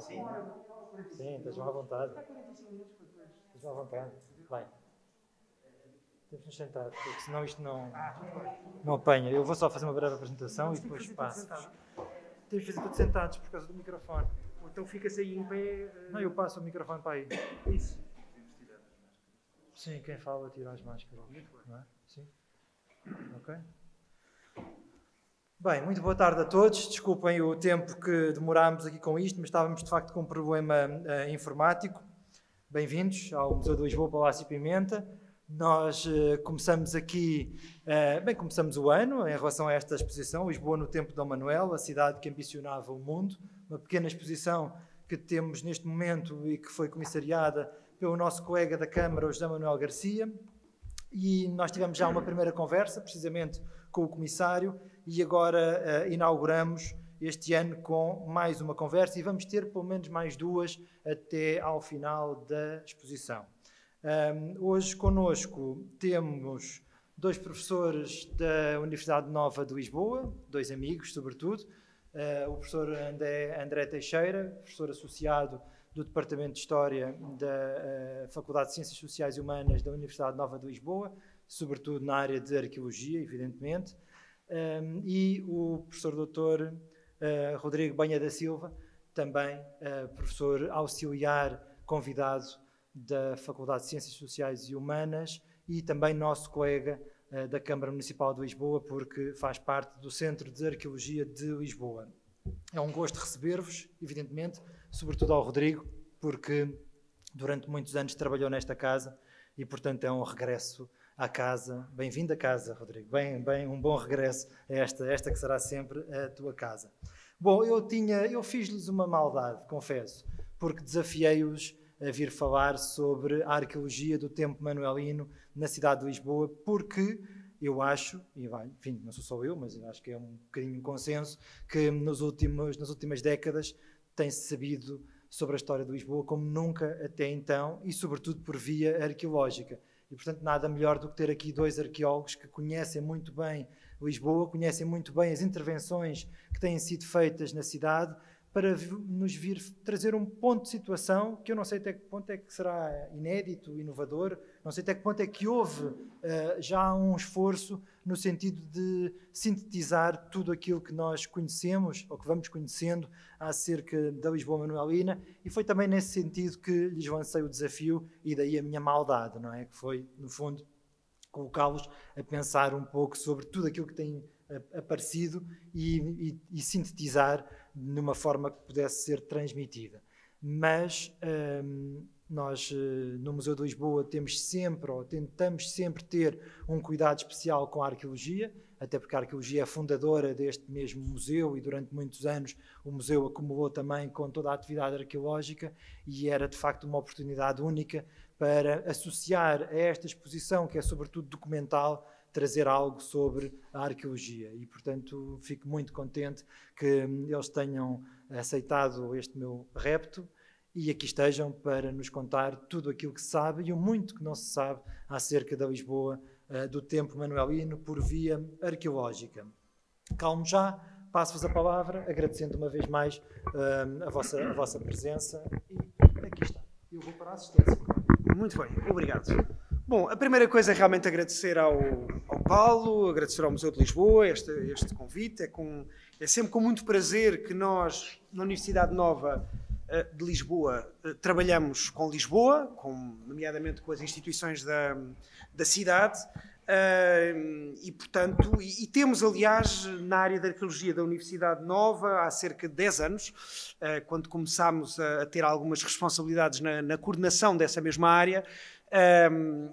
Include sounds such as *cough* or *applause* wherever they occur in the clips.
Sim. Sim, estejam à vontade. É é tens à vontade. Bem. Temos nos sentar, porque senão isto não, não apanha. Eu vou só fazer uma breve apresentação e depois passo. Temos de fazer tudo sentados por causa do microfone. então fica-se aí em pé. Eh, não, eu passo o microfone para aí. Isso. Sim, quem fala tira as máscaras. Muito bem. Não é? Sim. Ok? Bem, muito boa tarde a todos. Desculpem o tempo que demorámos aqui com isto, mas estávamos de facto com um problema uh, informático. Bem-vindos ao Museu de Lisboa, Palácio e Pimenta. Nós uh, começamos aqui, uh, bem, começamos o ano em relação a esta exposição, Lisboa no Tempo de Dom Manuel, a cidade que ambicionava o mundo. Uma pequena exposição que temos neste momento e que foi comissariada pelo nosso colega da Câmara, José Manuel Garcia. E nós tivemos já uma primeira conversa, precisamente com o comissário, e agora uh, inauguramos este ano com mais uma conversa e vamos ter pelo menos mais duas até ao final da exposição. Um, hoje conosco temos dois professores da Universidade Nova de Lisboa, dois amigos, sobretudo, uh, o professor André, André, Teixeira, professor associado do Departamento de História da uh, Faculdade de Ciências Sociais e Humanas da Universidade Nova de Lisboa, sobretudo na área de arqueologia, evidentemente, um, e o professor doutor uh, Rodrigo Banha da Silva, também uh, professor auxiliar convidado da Faculdade de Ciências Sociais e Humanas e também nosso colega uh, da Câmara Municipal de Lisboa, porque faz parte do Centro de Arqueologia de Lisboa. É um gosto receber-vos, evidentemente, sobretudo ao Rodrigo, porque durante muitos anos trabalhou nesta casa e, portanto, é um regresso à casa. Bem-vindo à casa, Rodrigo. Bem, bem, um bom regresso a esta, esta que será sempre a tua casa. Bom, eu tinha, eu fiz-lhes uma maldade, confesso, porque desafiei-os a vir falar sobre a arqueologia do tempo manuelino na cidade de Lisboa, porque eu acho, e enfim, não sou só eu, mas eu acho que é um bocadinho um consenso, que nos últimos, nas últimas décadas tem-se sabido sobre a história de Lisboa como nunca até então e, sobretudo, por via arqueológica. E, portanto, nada melhor do que ter aqui dois arqueólogos que conhecem muito bem Lisboa, conhecem muito bem as intervenções que têm sido feitas na cidade, para nos vir trazer um ponto de situação que eu não sei até que ponto é que será inédito, inovador, não sei até que ponto é que houve uh, já um esforço no sentido de sintetizar tudo aquilo que nós conhecemos ou que vamos conhecendo acerca da Lisboa Manuelina e foi também nesse sentido que lhes lancei o desafio e daí a minha maldade, não é? Que foi, no fundo, colocá-los a pensar um pouco sobre tudo aquilo que tem eh, aparecido e, e, e sintetizar numa forma que pudesse ser transmitida. Mas um, nós eh, no Museu de Lisboa temos sempre, ou tentamos sempre ter um cuidado especial com a arqueologia, até porque a arqueologia é fundadora deste mesmo museu e durante muitos anos o museu acumulou também com toda a atividade arqueológica e era de facto uma oportunidade única para associar a esta exposição, que é sobretudo documental, trazer algo sobre a arqueologia. E, portanto, fico muito contente que hum, eles tenham aceitado este meu repto e aqui estejam para nos contar tudo aquilo que se sabe e o muito que não se sabe acerca da Lisboa eh, do tempo manuelino por via arqueológica. Calmo já, passo-vos a palavra, agradecendo uma vez mais hum, a, vossa, a vossa presença e aqui está. Eu vou para a assistência. Muito bem, obrigado. Bom, a primeira coisa é realmente agradecer ao, ao Paulo, agradecer ao Museu de Lisboa este, este convite. É, com, é sempre com muito prazer que nós, na Universidade Nova eh, de Lisboa, eh, trabalhamos com Lisboa, com, nomeadamente com as instituições da, da cidade, eh, e portanto, e, e, temos, aliás, na área da arqueologia da Universidade Nova, há cerca de 10 anos, quando começámos a, a ter algumas responsabilidades na, na coordenação dessa mesma área, um,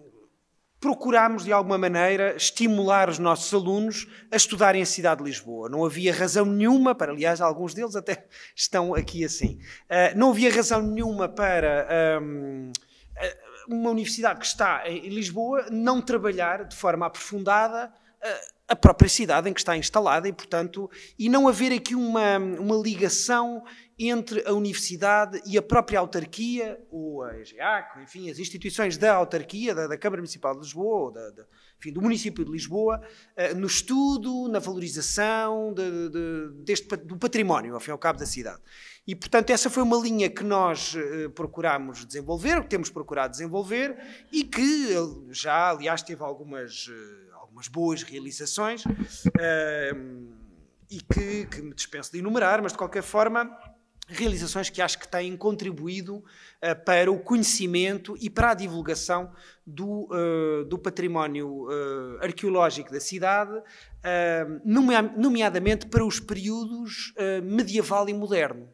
procurámos, de alguma maneira, estimular os nossos alunos a estudarem a cidade de Lisboa. Não havia razão nenhuma para, aliás, alguns deles até *laughs* estão aqui assim, uh, não havia razão nenhuma para. Um, ah, uma universidade que está em Lisboa não trabalhar de forma aprofundada ah, a própria cidade em que está instalada e, portanto, e não haver aqui uma, uma ligação entre a universidade e a própria autarquia, ou a EGEAC, enfim, as instituições da autarquia, da, da Câmara Municipal de Lisboa, ou da, da, enfim, do município de Lisboa, uh, no estudo, na valorização de, de, deste, do património, ao fim e ao cabo, da cidade. E, portanto, essa foi uma linha que nós uh, procurámos desenvolver, que temos procurado desenvolver, e que eh, já, aliás, teve algumas, uh, algumas boas realizações e que, que, me dispenso de enumerar, mas de qualquer forma realizações que acho que têm contribuído uh, para o conhecimento e para a divulgação do, uh, do património uh, arqueológico da cidade, nomeadamente para os períodos medieval e moderno.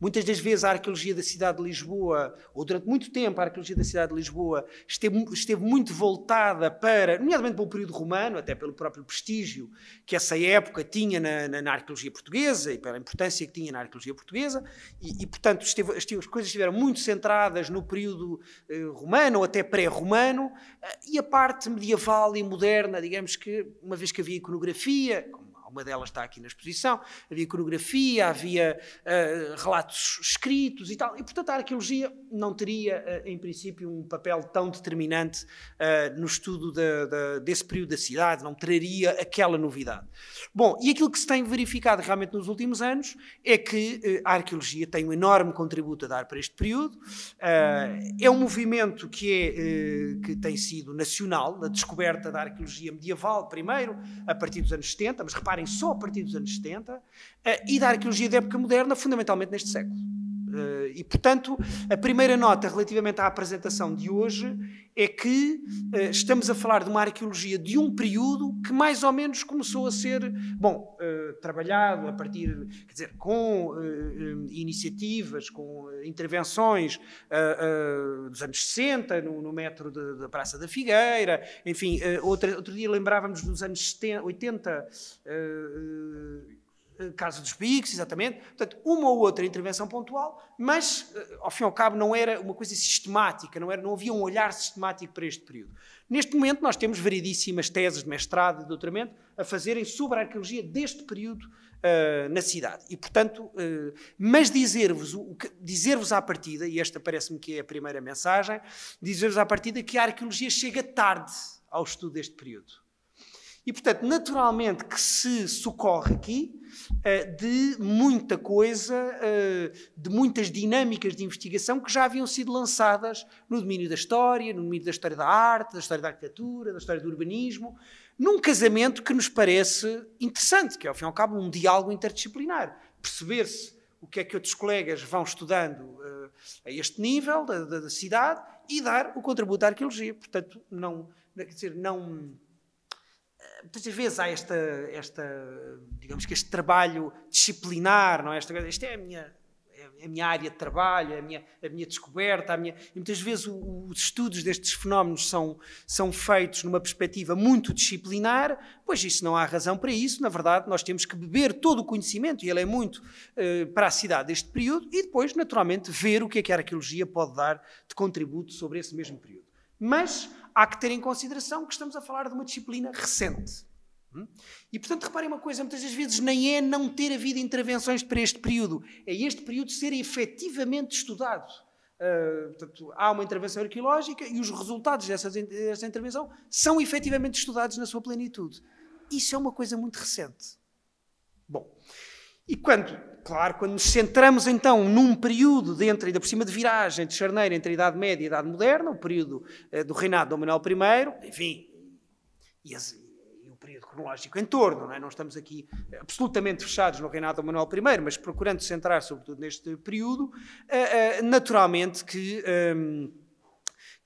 Muitas das vezes a arqueologia da cidade de Lisboa, ou durante muito tempo a arqueologia da cidade de Lisboa, esteve, esteve muito voltada para, nomeadamente para o período romano, até pelo próprio prestígio que essa época tinha na, na, na arqueologia portuguesa e pela importância que tinha na arqueologia portuguesa, e, e portanto esteve, esteve, as coisas estiveram muito centradas no período eh, romano ou até pré-romano, eh, e a parte medieval e moderna, digamos que, uma vez que havia iconografia, como uma delas está aqui na exposição. Havia iconografia, havia uh, relatos escritos e tal. E, portanto, a arqueologia não teria, uh, em princípio, um papel tão determinante uh, no estudo de, de, desse período da cidade, não traria aquela novidade. Bom, e aquilo que se tem verificado realmente nos últimos anos é que a arqueologia tem um enorme contributo a dar para este período. é um movimento que, é, que tem sido nacional, na descoberta da arqueologia medieval, primeiro, a partir dos anos 70, mas reparem só a partir dos anos 70 eh, e da arqueologia da época moderna, fundamentalmente neste século. Uh, e, portanto, a primeira nota relativamente à apresentação de hoje é que uh, estamos a falar de uma arqueologia de um período que mais ou menos começou a ser, bom, uh, trabalhado a partir, quer dizer, com iniciativas, com intervenções dos anos 60, no, no metro de, da Praça da Figueira, enfim, outra, outro dia lembrávamos dos anos 70, 80 eh, Casa dos Picos, exatamente. Portanto, uma ou outra intervenção pontual, mas, eh, ao fim e ao cabo, não era uma coisa sistemática, não, era, não havia um olhar sistemático para este período. Neste momento, nós temos variedíssimas teses de mestrado e de doutoramento a fazerem sobre a arqueologia deste período uh, na cidade. E, portanto, uh, mas dizer-vos dizer à partida, e esta parece-me que é a primeira mensagem, dizer-vos à partida que a arqueologia chega tarde ao estudo deste período. E, portanto, naturalmente que se socorre aqui eh, de muita coisa, eh, de muitas dinâmicas de investigação que já haviam sido lançadas no domínio da história, no domínio da história da arte, da história da arquitetura, da história do urbanismo, num casamento que nos parece interessante, que é, ao fim e ao cabo, um diálogo interdisciplinar. Perceber-se o que é que outros colegas vão estudando eh, a este nível da, da, da cidade e dar o contributo da arqueologia. Portanto, não, quer dizer, não muitas vezes há esta, esta, digamos que este trabalho disciplinar, não é? Esta, esta é a minha, é a minha área de trabalho, é a minha, é a minha descoberta, a minha... E muitas vezes o, os estudos destes fenómenos são, são feitos numa perspectiva muito disciplinar, pois isso não há razão para isso, na verdade nós temos que beber todo o conhecimento, e ele é muito eh, para a cidade deste período, e depois naturalmente ver o que é que a arqueologia pode dar de contributo sobre esse mesmo período. Mas há que ter em consideração que estamos a falar de uma disciplina recente. Hum? E, portanto, reparem uma coisa: muitas das vezes nem é não ter havido intervenções para este período, é este período ser efetivamente estudado. Uh, portanto, há uma intervenção arqueológica e os resultados dessa, dessa intervenção são efetivamente estudados na sua plenitude. Isso é uma coisa muito recente. Bom, e quando claro, quando nos centramos então num período de entre, ainda por cima de viragem de charneira entre a Idade Média e a Idade Moderna, o período eh, do reinado de Dom Manuel I, enfim, e, as, e, o período cronológico em torno, não, é? não estamos aqui eh, absolutamente fechados no reinado de Dom Manuel I, mas procurando centrar sobretudo neste período, eh, eh, naturalmente que ehm,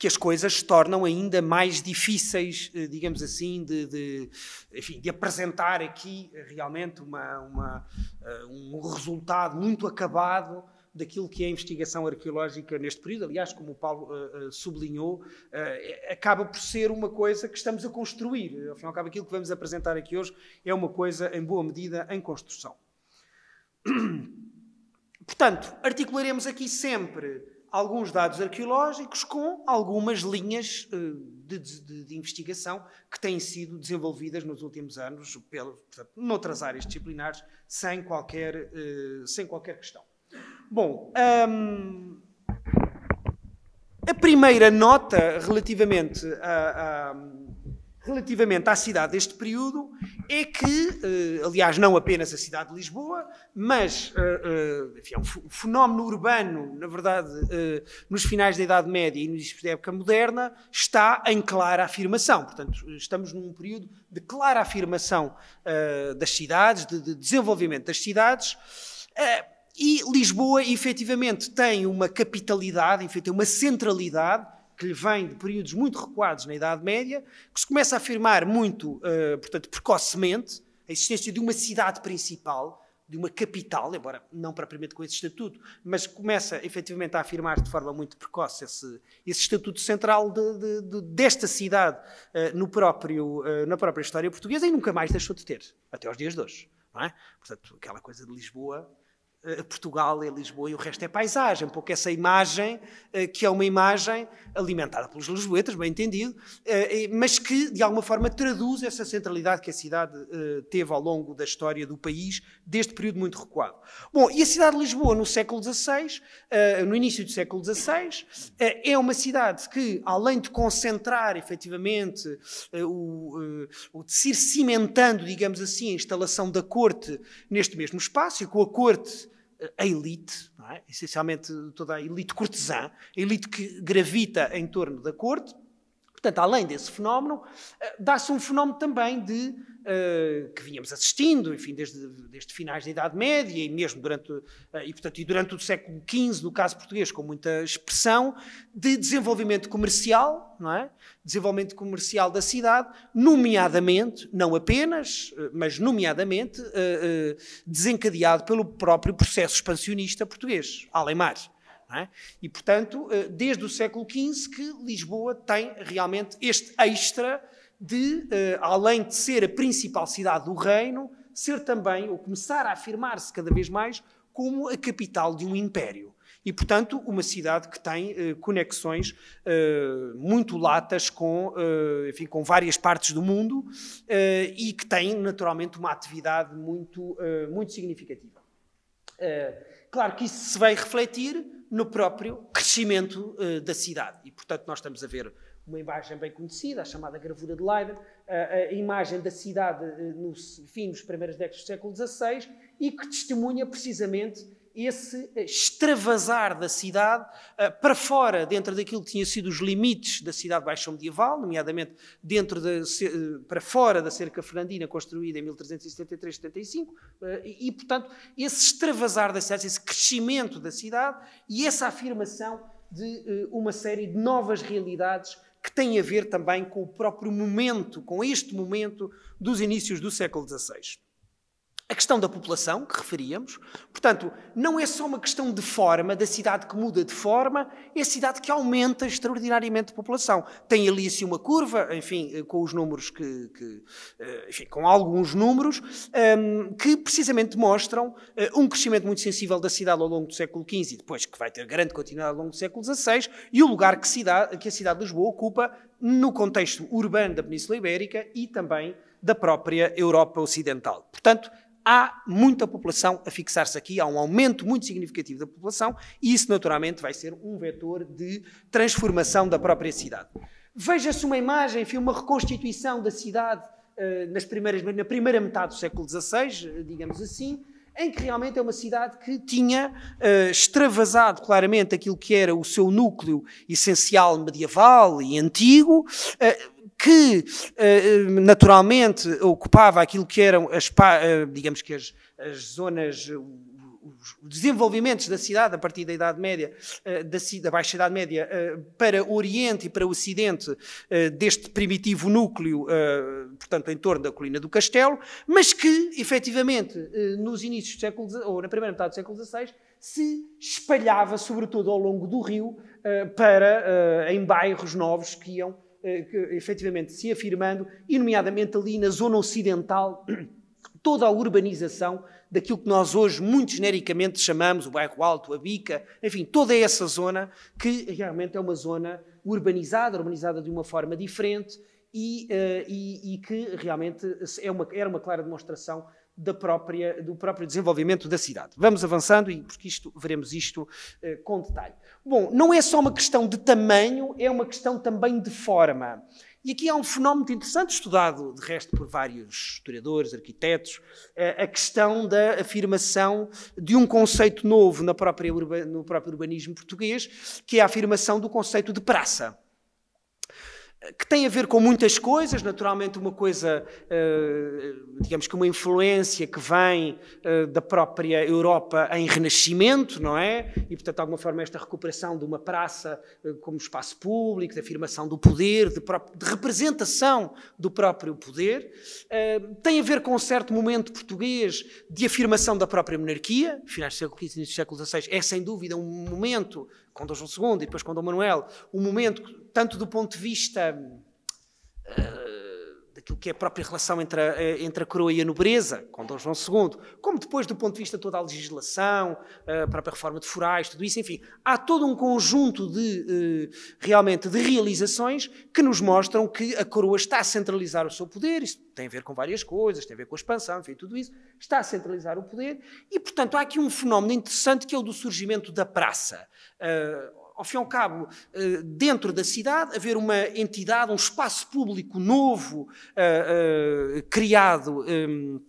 que as coisas se tornam ainda mais difíceis, eh, digamos assim, de, de, enfim, de apresentar aqui eh, realmente uma, uma, eh, um resultado muito acabado daquilo que é a investigação arqueológica neste período. Aliás, como o Paulo uh, sublinhou, uh, acaba por ser uma coisa que estamos a construir. Afinal, acaba aquilo que vamos apresentar aqui hoje é uma coisa, em boa medida, em construção. *clears throat* Portanto, articularemos aqui sempre alguns dados arqueológicos com algumas linhas eh, de, de, de, investigação que têm sido desenvolvidas nos últimos anos, pelo, portanto, noutras áreas disciplinares, sem qualquer, eh, sem qualquer questão. Bom, hum, a primeira nota relativamente a, a relativamente à cidade deste período é que, eh, aliás, não apenas a cidade de Lisboa, mas eh, eh, enfim, é um fenómeno urbano, na verdade, nos finais da Idade Média e nos da época moderna, está em clara afirmação. Portanto, estamos num período de clara afirmação das cidades, de desenvolvimento das cidades. E Lisboa, efetivamente, tem uma capitalidade, enfim, tem uma centralidade que lhe vem de períodos muito recuados na Idade Média, que se começa a afirmar muito, uh, portanto, precocemente, a existência de uma cidade principal, de uma capital, embora não propriamente com esse estatuto, mas começa efetivamente a afirmar de forma muito precoce esse, esse estatuto central de, de, de, desta cidade uh, no próprio, uh, na própria história portuguesa e nunca mais deixou de ter, até aos dias de hoje. É? Portanto, aquela coisa de Lisboa eh, Portugal é Lisboa e o resto é paisagem, porque essa imagem, eh, que é uma imagem alimentada pelos lisboetas, bem entendido, eh, mas que de alguma forma traduz essa centralidade que a cidade teve ao longo da história do país, deste período muito recuado. Bom, e a cidade de Lisboa no século XVI, no início do século XVI, é uma cidade que, além de concentrar efetivamente, o, o de ser ir cimentando, digamos assim, a instalação da corte neste mesmo espaço, e com a corte a elite, é? essencialmente toda a elite cortesã, a elite que gravita em torno da corte, Portanto, além desse fenómeno, eh, dá-se um fenómeno também de uh, que vínhamos assistindo, enfim, desde, desde finais da Idade Média e mesmo durante uh, e portanto e durante o século XV, no caso português, com muita expressão de desenvolvimento comercial, não é? Desenvolvimento comercial da cidade, nomeadamente, não apenas, mas nomeadamente uh, desencadeado pelo próprio processo expansionista português, além mais. É? E, portanto, eh, desde o século XV que Lisboa tem realmente este extra de, eh, além de ser a principal cidade do reino, ser também, ou começar a afirmar-se cada vez mais, como a capital de um império. E, portanto, uma cidade que tem eh, conexões muito latas com, enfim, com várias partes do mundo e que tem, naturalmente, uma atividade muito, muito significativa. Uh, claro que isso se vai refletir no próprio crescimento uh, da cidade. E, portanto, nós estamos a ver uma imagem bem conhecida, a chamada gravura de Leiden, a, imagem da cidade eh, no fim dos primeiros décadas do século XVI e que testemunha precisamente esse extravasar da cidade eh, para fora, dentro daquilo que tinha sido os limites da cidade baixa medieval, nomeadamente dentro eh, para fora da cerca fernandina construída em 1373-75, eh, e, portanto, esse extravasar da cidade, esse crescimento da cidade e essa afirmação de uma série de novas realidades que têm a ver também com o próprio momento, com este momento dos inícios do século XVI. A questão da população, que referíamos, portanto, não é só uma questão de forma, da cidade que muda de forma, é a cidade que aumenta extraordinariamente a população. Tem ali assim uma curva, enfim, eh, com os números que. que eh, enfim, com alguns números, um, ehm, que precisamente mostram eh, um crescimento muito sensível da cidade ao longo do século XV e depois que vai ter grande continuidade ao longo do século XVI e o lugar que, cidade, que a cidade de Lisboa ocupa no contexto urbano da Península Ibérica e também da própria Europa Ocidental. Portanto, há muita população a fixar-se aqui, há um aumento muito significativo da população e isso naturalmente vai ser um vetor de transformação da própria cidade. Veja-se uma imagem, enfim, uma reconstituição da cidade eh, nas primeiras, na primeira metade do século XVI, eh, digamos assim, em que realmente é uma cidade que tinha uh, extravasado claramente aquilo que era o seu núcleo essencial medieval e antigo, uh, que eh, eh, naturalmente ocupava aquilo que eram as, eh, digamos que as, as zonas, os desenvolvimentos da cidade a partir da Idade Média, da, da Baixa Idade Média, para o Oriente e para o Ocidente deste primitivo núcleo, portanto, em torno da colina do Castelo, mas que, efetivamente, nos inícios do século XVI, ou na primeira metade do século XVI, se espalhava, sobretudo ao longo do rio, para, em bairros novos que iam eh, efetivamente se afirmando, e nomeadamente ali na zona ocidental, *clears throat* toda a urbanização daquilo que nós hoje muito genericamente chamamos o bairro alto, a bica, enfim, toda essa zona que realmente é uma zona urbanizada, urbanizada de uma forma diferente e, eh, e, e que realmente é uma, era uma clara demonstração da própria, do próprio desenvolvimento da cidade. Vamos avançando, e porque isto, veremos isto eh, com detalhe. Bom, não é só uma questão de tamanho, é uma questão também de forma. E aqui há um fenómeno interessante, estudado de resto por vários historiadores, arquitetos, eh, a questão da afirmação de um conceito novo na própria no próprio urbanismo português, que é a afirmação do conceito de praça que tem a ver com muitas coisas, naturalmente uma coisa, eh, digamos que uma influência que vem eh, da própria Europa em renascimento, não é? E, portanto, de alguma forma, esta recuperação de uma praça eh, como espaço público, de afirmação do poder, de, de representação do próprio poder. Tem a ver com um certo momento português de afirmação da própria monarquia, finais do século XV, início do século XVI, é sem dúvida um momento com Dom João II e depois com Dom Manuel, o momento, tanto do ponto de vista uh, daquilo que é a própria relação entre a, eh, entre a coroa e a nobreza, com Dom João II, como depois do ponto de vista de toda a legislação, eh, a própria reforma de forais, tudo isso, enfim, há todo um conjunto de, uh, realmente, de realizações que nos mostram que a coroa está a centralizar o seu poder, isso tem a ver com várias coisas, tem a ver com a expansão, enfim, tudo isso, está a centralizar o poder, e, portanto, há aqui um fenómeno interessante que é o do surgimento da praça. Ah, ao fim e ao cabo, ah, dentro da cidade, haver uma entidade, um espaço público novo ah, criado. Hum,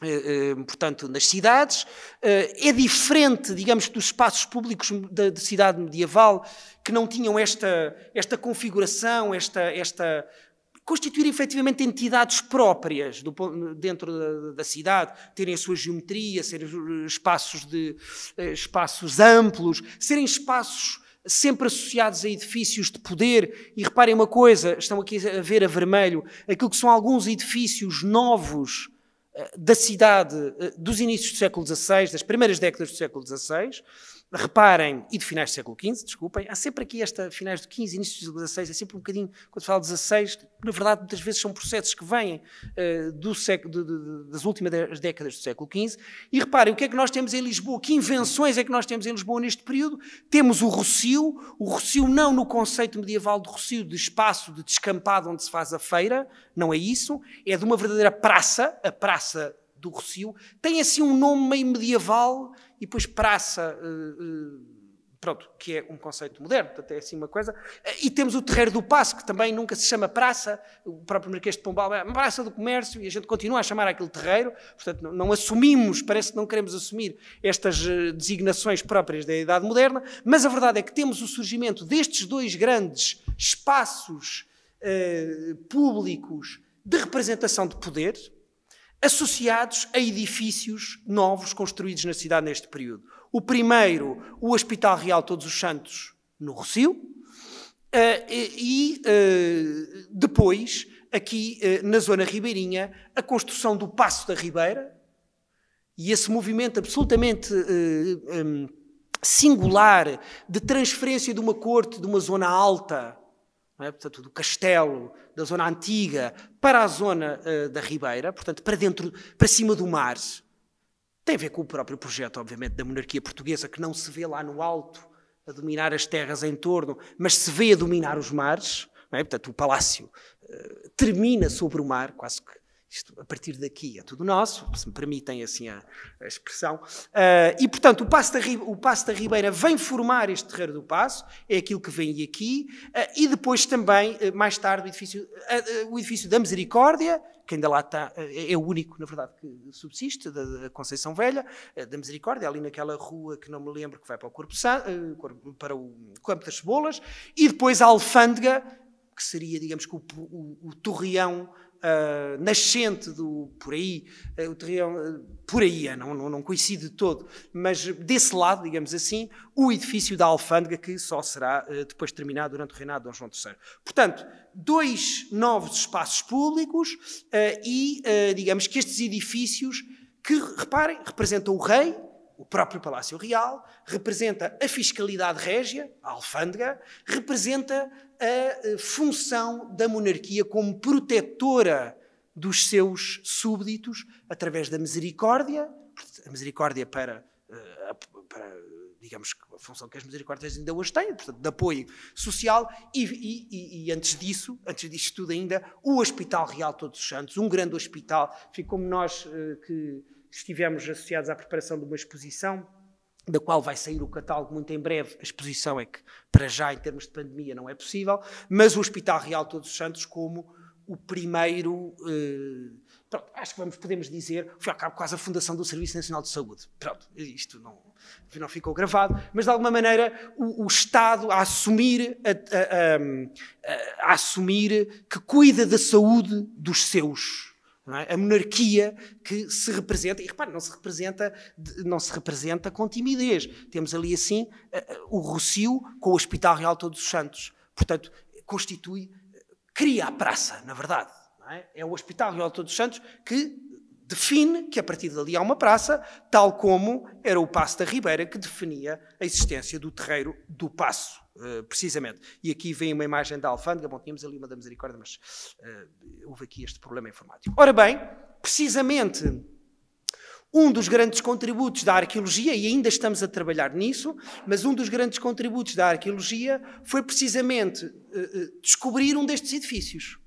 eh, eh, portanto, nas cidades, eh, é diferente, digamos, dos espaços públicos da, cidade medieval que não tinham esta, esta configuração, esta, esta constituir efetivamente entidades próprias do, dentro da, da, cidade, terem a sua geometria, serem espaços, de, eh, espaços amplos, serem espaços sempre associados a edifícios de poder. E reparem uma coisa, estão aqui a ver a vermelho, aquilo que são alguns edifícios novos eh, da cidade eh, dos inícios do século XVI, das primeiras décadas do século XVI, reparem, e de finais do século XV, desculpem, há sempre aqui esta, finais do XV, início do século XVI, é sempre um bocadinho, quando se fala XVI, na verdade muitas vezes são processos que vêm uh, do século, de, de, das últimas décadas do século XV, e reparem, o que é que nós temos em Lisboa, que invenções é que nós temos em Lisboa neste período? Temos o rocio, o rocio não no conceito medieval de rocio, de espaço, de descampado onde se faz a feira, não é isso, é de uma verdadeira praça, a praça do Rocio, tem assim um nome meio medieval, e depois praça, eh, eh, pronto, que é um conceito moderno, até assim uma coisa. Eh, e temos o Terreiro do Passo, que também nunca se chama praça, o próprio Marquês de Pombal é uma praça do comércio e a gente continua a chamar aquele terreiro, portanto não, não assumimos, parece que não queremos assumir estas designações próprias da Idade Moderna, mas a verdade é que temos o surgimento destes dois grandes espaços eh, públicos de representação de poder, associados a edifícios novos construídos na cidade neste período. O primeiro, o Hospital Real Todos os Santos, no Rossio, eh, e eh, depois, aqui eh, na zona ribeirinha, a construção do Passo da Ribeira e esse movimento absolutamente singular de transferência de uma corte de uma zona alta, é? portanto, do castelo, da zona antiga para a zona uh, da Ribeira, portanto, para dentro, para cima do mar, tem a ver com o próprio projeto, obviamente, da monarquia portuguesa, que não se vê lá no alto a dominar as terras em torno, mas se vê a dominar os mares. É? Portanto, o palácio uh, termina sobre o mar, quase que isto, a partir daqui é tudo nosso, se me permitem assim a, a expressão. Uh, e, portanto, o Passo, da, o Passo da Ribeira vem formar este terreiro do Passo, é aquilo que vem aqui, uh, e depois também, uh, mais tarde, o edifício, o edifício da Misericórdia, que ainda lá está, é, é o único, na verdade, que subsiste, da, Conceição Velha, da Misericórdia, ali naquela rua que não me lembro, que vai para o Corpo, San, para o Campo das Cebolas, e depois a Alfândega, que seria, digamos, que o, o, o torreão uh, nascente do por aí, uh, o terreno, eh, por aí, é, não, não, não coincide de todo, mas desse lado, digamos assim, o edifício da alfândega que só será eh, depois terminado durante o reinado de Dom João III. Portanto, dois novos espaços públicos e, digamos que estes edifícios que, reparem, representam o rei, o próprio Palácio Real, representa a fiscalidade régia, a alfândega, representa a eh, função da monarquia como protetora dos seus súbditos através da misericórdia, a misericórdia para, eh, para digamos, a função que as misericórdias ainda hoje têm, portanto, de apoio social, e, e, e, antes disso, antes disto tudo ainda, o Hospital Real Todos os Santos, um grande hospital, como nós eh, que estivemos associados à preparação de uma exposição, da qual vai sair o catálogo muito em breve. A exposição é que, para já, em termos de pandemia, não é possível, mas o Hospital Real Todos os Santos como o primeiro. Eh, pronto, acho que vamos, podemos dizer, foi ao cabo quase a fundação do Serviço Nacional de Saúde. Pronto, isto não, não ficou gravado, mas de alguma maneira o, o Estado a assumir, a, a, a, a assumir que cuida da saúde dos seus é? A monarquia que se representa, e repare, não se representa, não se representa com timidez. Temos ali assim eh, eh, o Rocio com o Hospital Real Todos os Santos. Portanto, constitui, eh, cria a praça, na verdade. É? é? o Hospital Real Todos os Santos que define que a partir dali há uma praça, tal como era o Passo da Ribeira que definia a existência do terreiro do Passo. Eh, precisamente. E aqui vem uma imagem da alfândega, bom, tínhamos ali uma da misericórdia, mas uh, houve aqui este problema informático. Ora bem, precisamente um dos grandes contributos da arqueologia, e ainda estamos a trabalhar nisso, mas um dos grandes contributos da arqueologia foi precisamente uh, descobrir um destes edifícios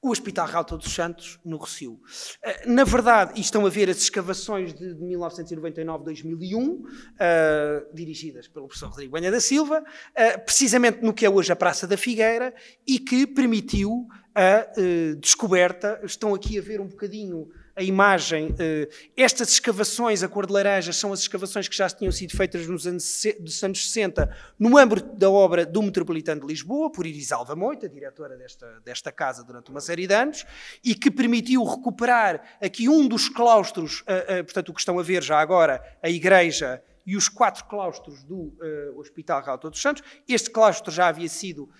o Hospital Ralta dos Santos, no Rocio. Eh, na verdade, e estão a ver as escavações de 1999-2001, uh, eh, dirigidas pelo professor Rodrigo Banha da Silva, uh, precisamente no que é hoje a Praça da Figueira, e que permitiu a uh, descoberta, estão aqui a ver um bocadinho a imagem. Eh, estas escavações, a cor de laranja, são as escavações que já tinham sido feitas nos anos, dos anos 60 no âmbito da obra do Metropolitano de Lisboa, por Iris Alva Moita, diretora desta, desta casa durante uma série de anos, e que permitiu recuperar aqui um dos claustros, eh, eh, portanto, o que estão a ver já agora, a igreja e os quatro claustros do uh, Hospital Real Todos Santos. Este claustro já havia sido uh,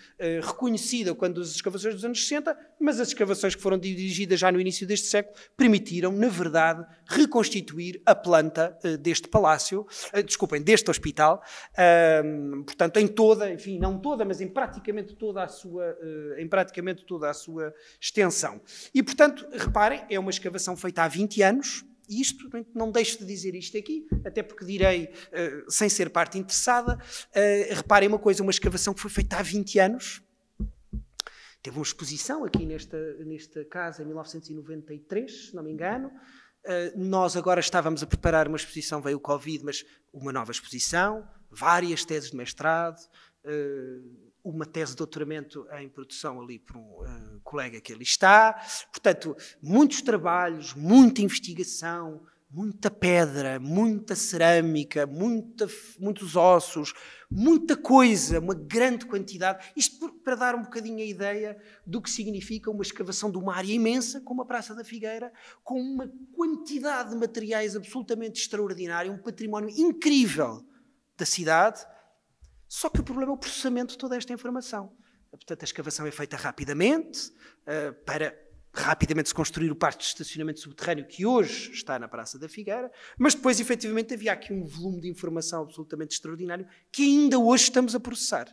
reconhecido quando as escavações dos anos 60, mas as escavações que foram dirigidas já no início deste século permitiram, na verdade, reconstituir a planta uh, deste palácio, uh, desculpem, deste hospital, ehm, portanto, em toda, enfim, não toda, mas em praticamente toda a sua, em praticamente toda a sua extensão. E, portanto, reparem, é uma escavação feita há 20 anos, isto, não deixo de dizer isto aqui, até porque direi, eh, sem ser parte interessada, eh, reparem uma coisa, uma escavação que foi feita há 20 anos, teve uma exposição aqui nesta, nesta casa em 1993, se não me engano, eh, nós agora estávamos a preparar uma exposição, veio o Covid, mas uma nova exposição, várias teses de mestrado, uma tese de doutoramento em produção ali por um uh, colega que ali está. Portanto, muitos trabalhos, muita investigação, muita pedra, muita cerâmica, muita, muitos ossos, muita coisa, uma grande quantidade. Isto por, para dar um bocadinho a ideia do que significa uma escavação de uma área imensa, como a Praça da Figueira, com uma quantidade de materiais absolutamente extraordinária, um património incrível da cidade só que o problema é o processamento de toda esta informação. Portanto, a escavação é feita rapidamente eh, para rapidamente se construir o parque de estacionamento subterrâneo que hoje está na Praça da Figueira, mas depois, efetivamente, havia aqui um volume de informação absolutamente extraordinário que ainda hoje estamos a processar.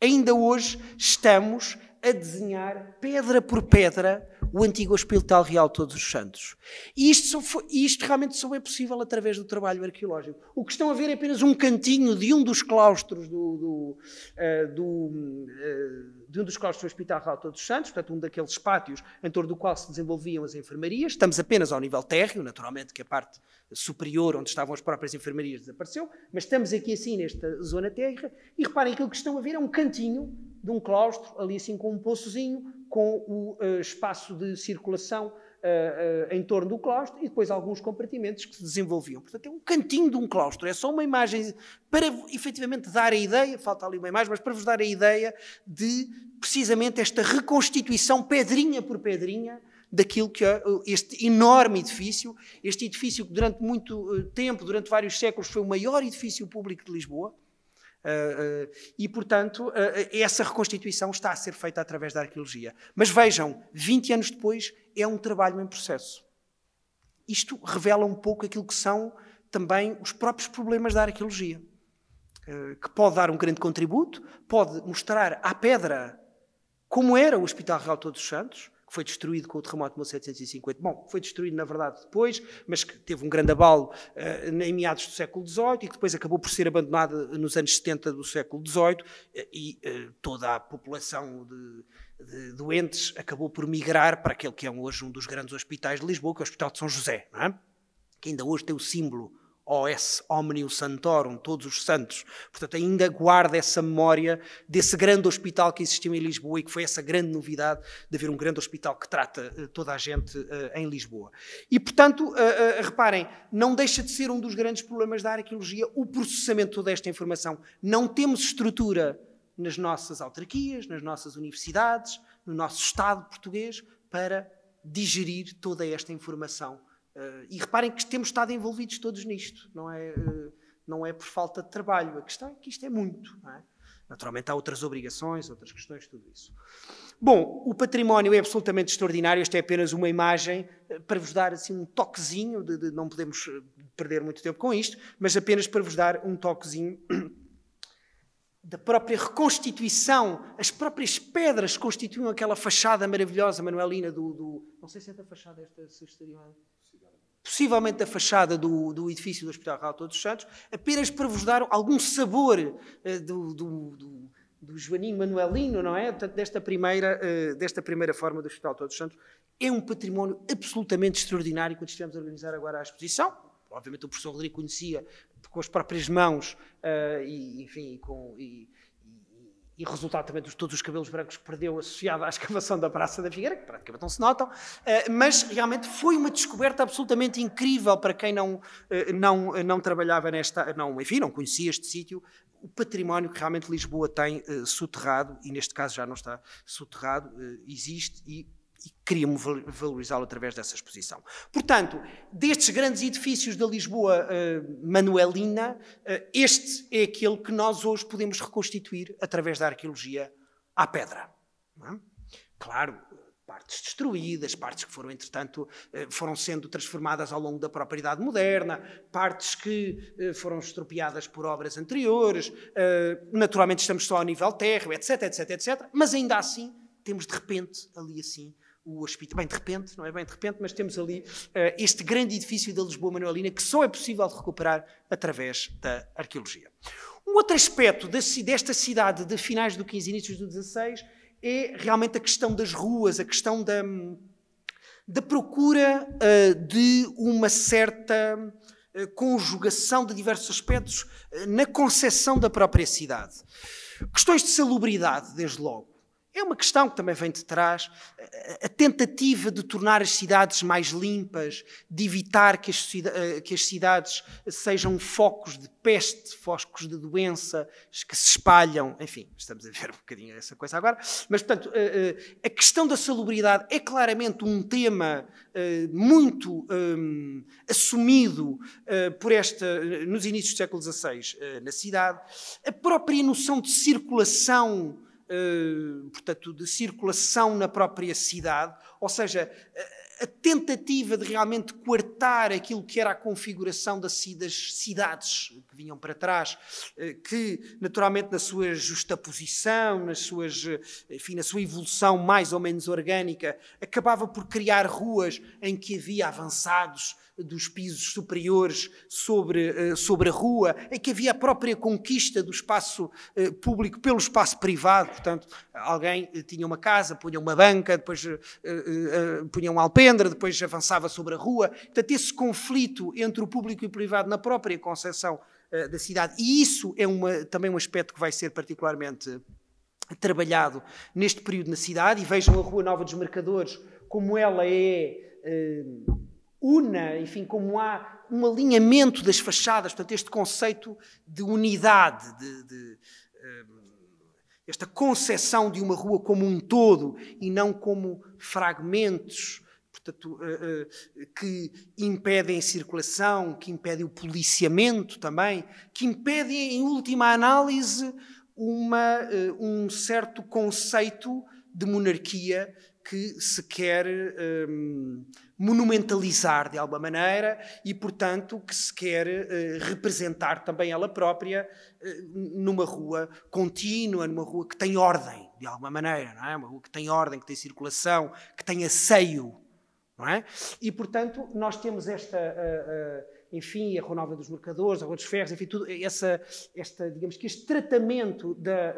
Ainda hoje estamos a desenhar pedra por pedra o antigo Hospital Real Todos os Santos. E isto, só, isto realmente só é possível através do trabalho arqueológico. O que estão a ver é apenas um cantinho de um dos claustros do, do, uh, do uh, de um dos claustros do Hospital Real Todos os Santos, portanto um daqueles pátios em torno do qual se desenvolviam as enfermarias. Estamos apenas ao nível térreo, naturalmente que a parte superior onde estavam as próprias enfermarias desapareceu, mas estamos aqui assim nesta zona térrea e reparem que o que estão a ver é um cantinho de um claustro, ali assim com um poçozinho, com o uh, espaço de circulação uh, em torno do claustro e depois alguns compartimentos que se desenvolviam. Portanto, é um cantinho de um claustro, é só uma imagem para efetivamente dar a ideia, falta ali uma imagem, mas para vos dar a ideia de precisamente esta reconstituição pedrinha por pedrinha daquilo que é este enorme edifício, este edifício que durante muito tempo, durante vários séculos, foi o maior edifício público de Lisboa, ah, ah, e, portanto, uh, essa reconstituição está a ser feita através da arqueologia. Mas vejam, 20 anos depois, é um trabalho em processo. Isto revela um pouco aquilo que são também os próprios problemas da arqueologia, que pode dar um grande contributo, pode mostrar à pedra como era o Hospital Real Todos os Santos, foi destruído com o terremoto de 1750. Bom, foi destruído, na verdade, depois, mas que teve um grande abalo uh, eh, em meados do século XVIII e que depois acabou por ser abandonado nos anos 70 do século XVIII eh, e uh, toda a população de, de doentes acabou por migrar para aquele que é hoje um dos grandes hospitais de Lisboa, que é o Hospital de São José, é? que ainda hoje tem o símbolo OS, Omnium Santorum, todos os santos. Portanto, ainda guarda essa memória desse grande hospital que existiu em Lisboa e que foi essa grande novidade de haver um grande hospital que trata eh, toda a gente eh, em Lisboa. E, portanto, eh, reparem, não deixa de ser um dos grandes problemas da arqueologia o processamento de toda esta informação. Não temos estrutura nas nossas autarquias, nas nossas universidades, no nosso Estado português, para digerir toda esta informação eh, e reparem que temos estado envolvidos todos nisto, não é, eh, não é por falta de trabalho. A questão é que isto é muito. É? Naturalmente há outras obrigações, outras questões, tudo isso. Bom, o património é absolutamente extraordinário. Esta é apenas uma imagem eh, para vos dar assim um toquezinho, de, de, não podemos perder muito tempo com isto, mas apenas para vos dar um toquezinho *coughs* da própria reconstituição, as próprias pedras constituem aquela fachada maravilhosa manuelina do, do... não sei se é da fachada esta, se estaria possivelmente a fachada do, do edifício do Hospital Real Todos os Santos, apenas para vos dar algum sabor uh, do, do, do, do, Joaninho Manuelino, não é? Portanto, desta primeira, uh, desta primeira forma do Hospital Todos os Santos. É um património absolutamente extraordinário que estivemos a organizar agora a exposição. Obviamente o professor Rodrigo conhecia com as próprias mãos uh, e, enfim, com, e, e resultado também de todos os cabelos brancos que perdeu associado à escavação da Praça da Figueira, que praticamente não se notam, eh, mas realmente foi uma descoberta absolutamente incrível para quem não, eh, não, eh, não trabalhava nesta, não, enfim, não conhecia este sítio, o património que realmente Lisboa tem soterrado, e neste caso já não está soterrado, existe e e queríamos valorizá-lo através dessa exposição. Portanto, destes grandes edifícios da Lisboa uh, manuelina, uh, este é aquele que nós hoje podemos reconstituir através da arqueologia à pedra. É? Claro, partes destruídas, partes que foram, entretanto, eh, foram sendo transformadas ao longo da própria Idade Moderna, partes que foram estropiadas por obras anteriores, naturalmente estamos só ao nível térreo, etc, etc, etc, mas ainda assim temos de repente ali assim o hospital. Bem, de repente, não é bem de repente, mas temos ali uh, este grande edifício da Lisboa Manuelina que só é possível de recuperar através da arqueologia. Um outro aspecto desta cidade de finais do 15 inícios do 16 é realmente a questão das ruas, a questão da, da procura uh, de uma certa uh, conjugação de diversos aspectos na concepção da própria cidade. Questões de salubridade, desde logo. É uma questão que também vem de trás. A tentativa de tornar as cidades mais limpas, de evitar que as, eh, que as cidades sejam focos de peste, focos de doença, que se espalham. Enfim, estamos a ver um bocadinho essa coisa agora. Mas, portanto, eh, eh, a questão da salubridade é claramente um tema muito assumido por esta, nos inícios do século XVI na cidade. A própria noção de circulação eh, portanto, de circulação na própria cidade, ou seja, eh, a tentativa de realmente coartar aquilo que era a configuração das cidades que vinham para trás, eh, que naturalmente na sua justaposição, nas suas, enfim, na sua evolução mais ou menos orgânica, acabava por criar ruas em que havia avançados dos pisos superiores sobre, eh, sobre a rua, em que havia a própria conquista do espaço eh, público pelo espaço privado. Portanto, alguém eh, tinha uma casa, punha uma banca, depois punha um alpendre, depois avançava sobre a rua. Portanto, esse conflito entre o público e o privado na própria concepção da cidade. E isso é uma, também um aspecto que vai ser particularmente trabalhado neste período na cidade. E vejam a Rua Nova dos Mercadores, como ela é. Eh, una, enfim, como há um alinhamento das fachadas, portanto, este conceito de unidade, de, de ehm, esta concepção de uma rua como um todo e não como fragmentos portanto, eh, eh, que impedem a circulação, que impedem o policiamento também, que impedem, em última análise, uma, eh, um certo conceito de monarquia que se quer. Um, ehm, monumentalizar de alguma maneira e, portanto, que se quer eh, representar também ela própria eh, numa rua contínua, numa rua que tem ordem, de alguma maneira, não é? Uma rua que tem ordem, que tem circulação, que tem asseio, não é? E, portanto, nós temos esta, uh, uh, enfim, a Rua Nova dos Mercadores, a Rua dos Ferros, enfim, tudo, essa, esta, digamos que este tratamento da...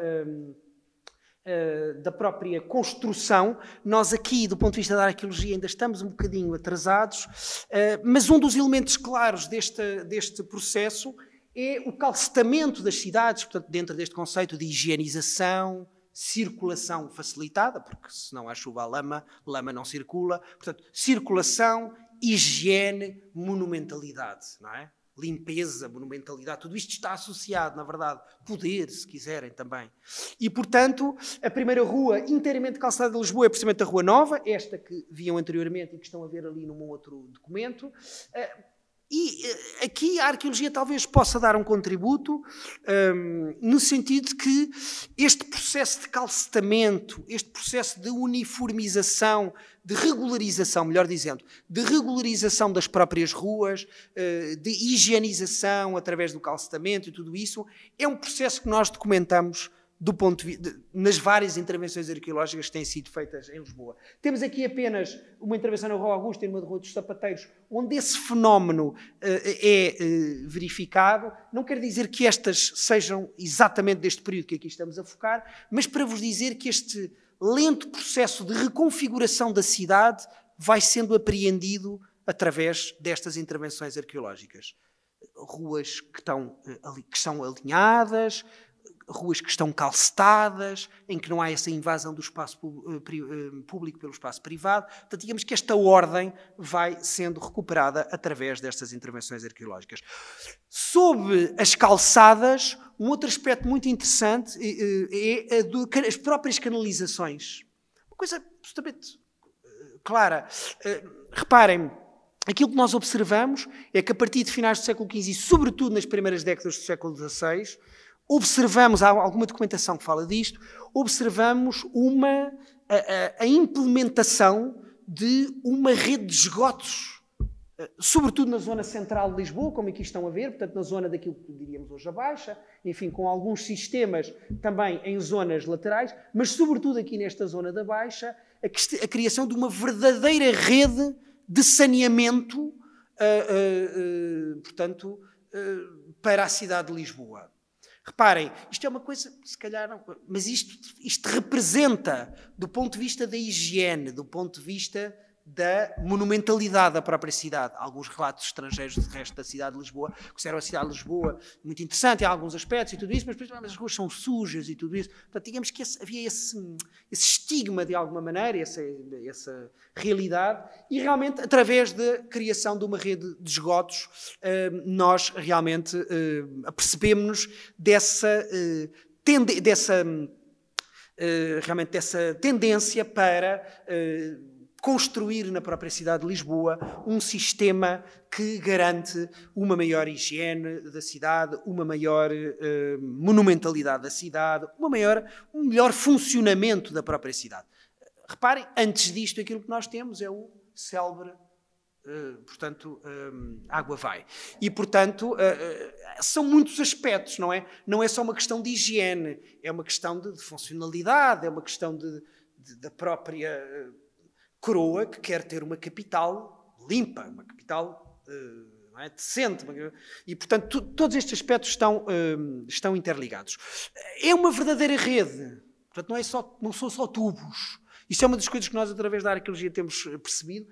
Eh, da própria construção, nós aqui, do ponto de vista da arqueologia, ainda estamos um bocadinho atrasados, eh, mas um dos elementos claros deste, deste processo é o calcetamento das cidades, portanto, dentro deste conceito de higienização, circulação facilitada, porque se não há chuva, há lama, lama não circula, portanto, circulação, higiene, monumentalidade, não é? limpeza, monumentalidade, tudo isto está associado, na verdade, poder, se quiserem também. E, portanto, a primeira rua inteiramente calçada de Lisboa é precisamente a Rua Nova, esta que viam anteriormente e que estão a ver ali num outro documento. Eh, e eh, aqui a arqueologia talvez possa dar um contributo um, no sentido de que este processo de calcetamento, este processo de uniformização, de regularização, melhor dizendo, de regularização das próprias ruas, eh, de higienização através do calcetamento e tudo isso, é um processo que nós documentamos do ponto de, de, nas várias intervenções arqueológicas que têm sido feitas em Lisboa. Temos aqui apenas uma intervenção na Rua Augusta e uma da Rua dos Sapateiros, onde esse fenómeno uh, é uh, verificado. Não quer dizer que estas sejam exatamente deste período que aqui estamos a focar, mas para vos dizer que este lento processo de reconfiguração da cidade vai sendo apreendido através destas intervenções arqueológicas. Ruas que, estão, eh, que são alinhadas, ruas que estão calcetadas, em que não há essa invasão do espaço eh, eh, público pelo espaço privado. Portanto, digamos que esta ordem vai sendo recuperada através destas intervenções arqueológicas. Sobre as calçadas, um outro aspecto muito interessante eh, é do, as próprias canalizações. Uma coisa absolutamente clara. Reparem, aquilo que nós observamos é que a partir de finais do século XV e, sobretudo, nas primeiras décadas do século XVI, observamos, há alguma documentação que fala disto, observamos uma, a, a, a implementação de uma rede de esgotos, eh, sobretudo na zona central de Lisboa, como aqui estão a ver, portanto, na zona daquilo que diríamos hoje a Baixa, enfim, com alguns sistemas também em zonas laterais, mas sobretudo aqui nesta zona da Baixa, a, a criação de uma verdadeira rede de saneamento, uh, uh, uh, portanto, para a cidade de Lisboa. Reparem, isto é uma coisa, se calhar, não, mas isto, isto representa, do ponto de vista da higiene, do ponto de vista da monumentalidade da própria cidade. Alguns relatos estrangeiros do resto da cidade de Lisboa consideram a cidade de Lisboa muito interessante em alguns aspectos e tudo isso, mas principalmente as ruas são sujas e tudo isso. Portanto, digamos que esse, havia esse, esse, estigma de alguma maneira, essa, essa, realidade, e realmente através da criação de uma rede de esgotos, eh, nós realmente eh, apercebemos-nos dessa, eh, dessa, realmente dessa tendência para construir na própria cidade de Lisboa um sistema que garante uma maior higiene da cidade, uma maior eh, monumentalidade da cidade, uma maior, um melhor funcionamento da própria cidade. Reparem, antes disto, aquilo que nós temos é o célebre. Eh, portanto, eh, água vai. E, portanto, são muitos aspectos, não é? Não é só uma questão de higiene, é uma questão de, de funcionalidade, é uma questão de, de da própria coroa que quer ter uma capital limpa, uma capital uh, é, decente. E, portanto, todos estes aspectos estão, uh, estão interligados. É uma verdadeira rede. Portanto, não, é só, não são só tubos. Isso é uma das coisas que nós, através da arqueologia, temos eh, percebido.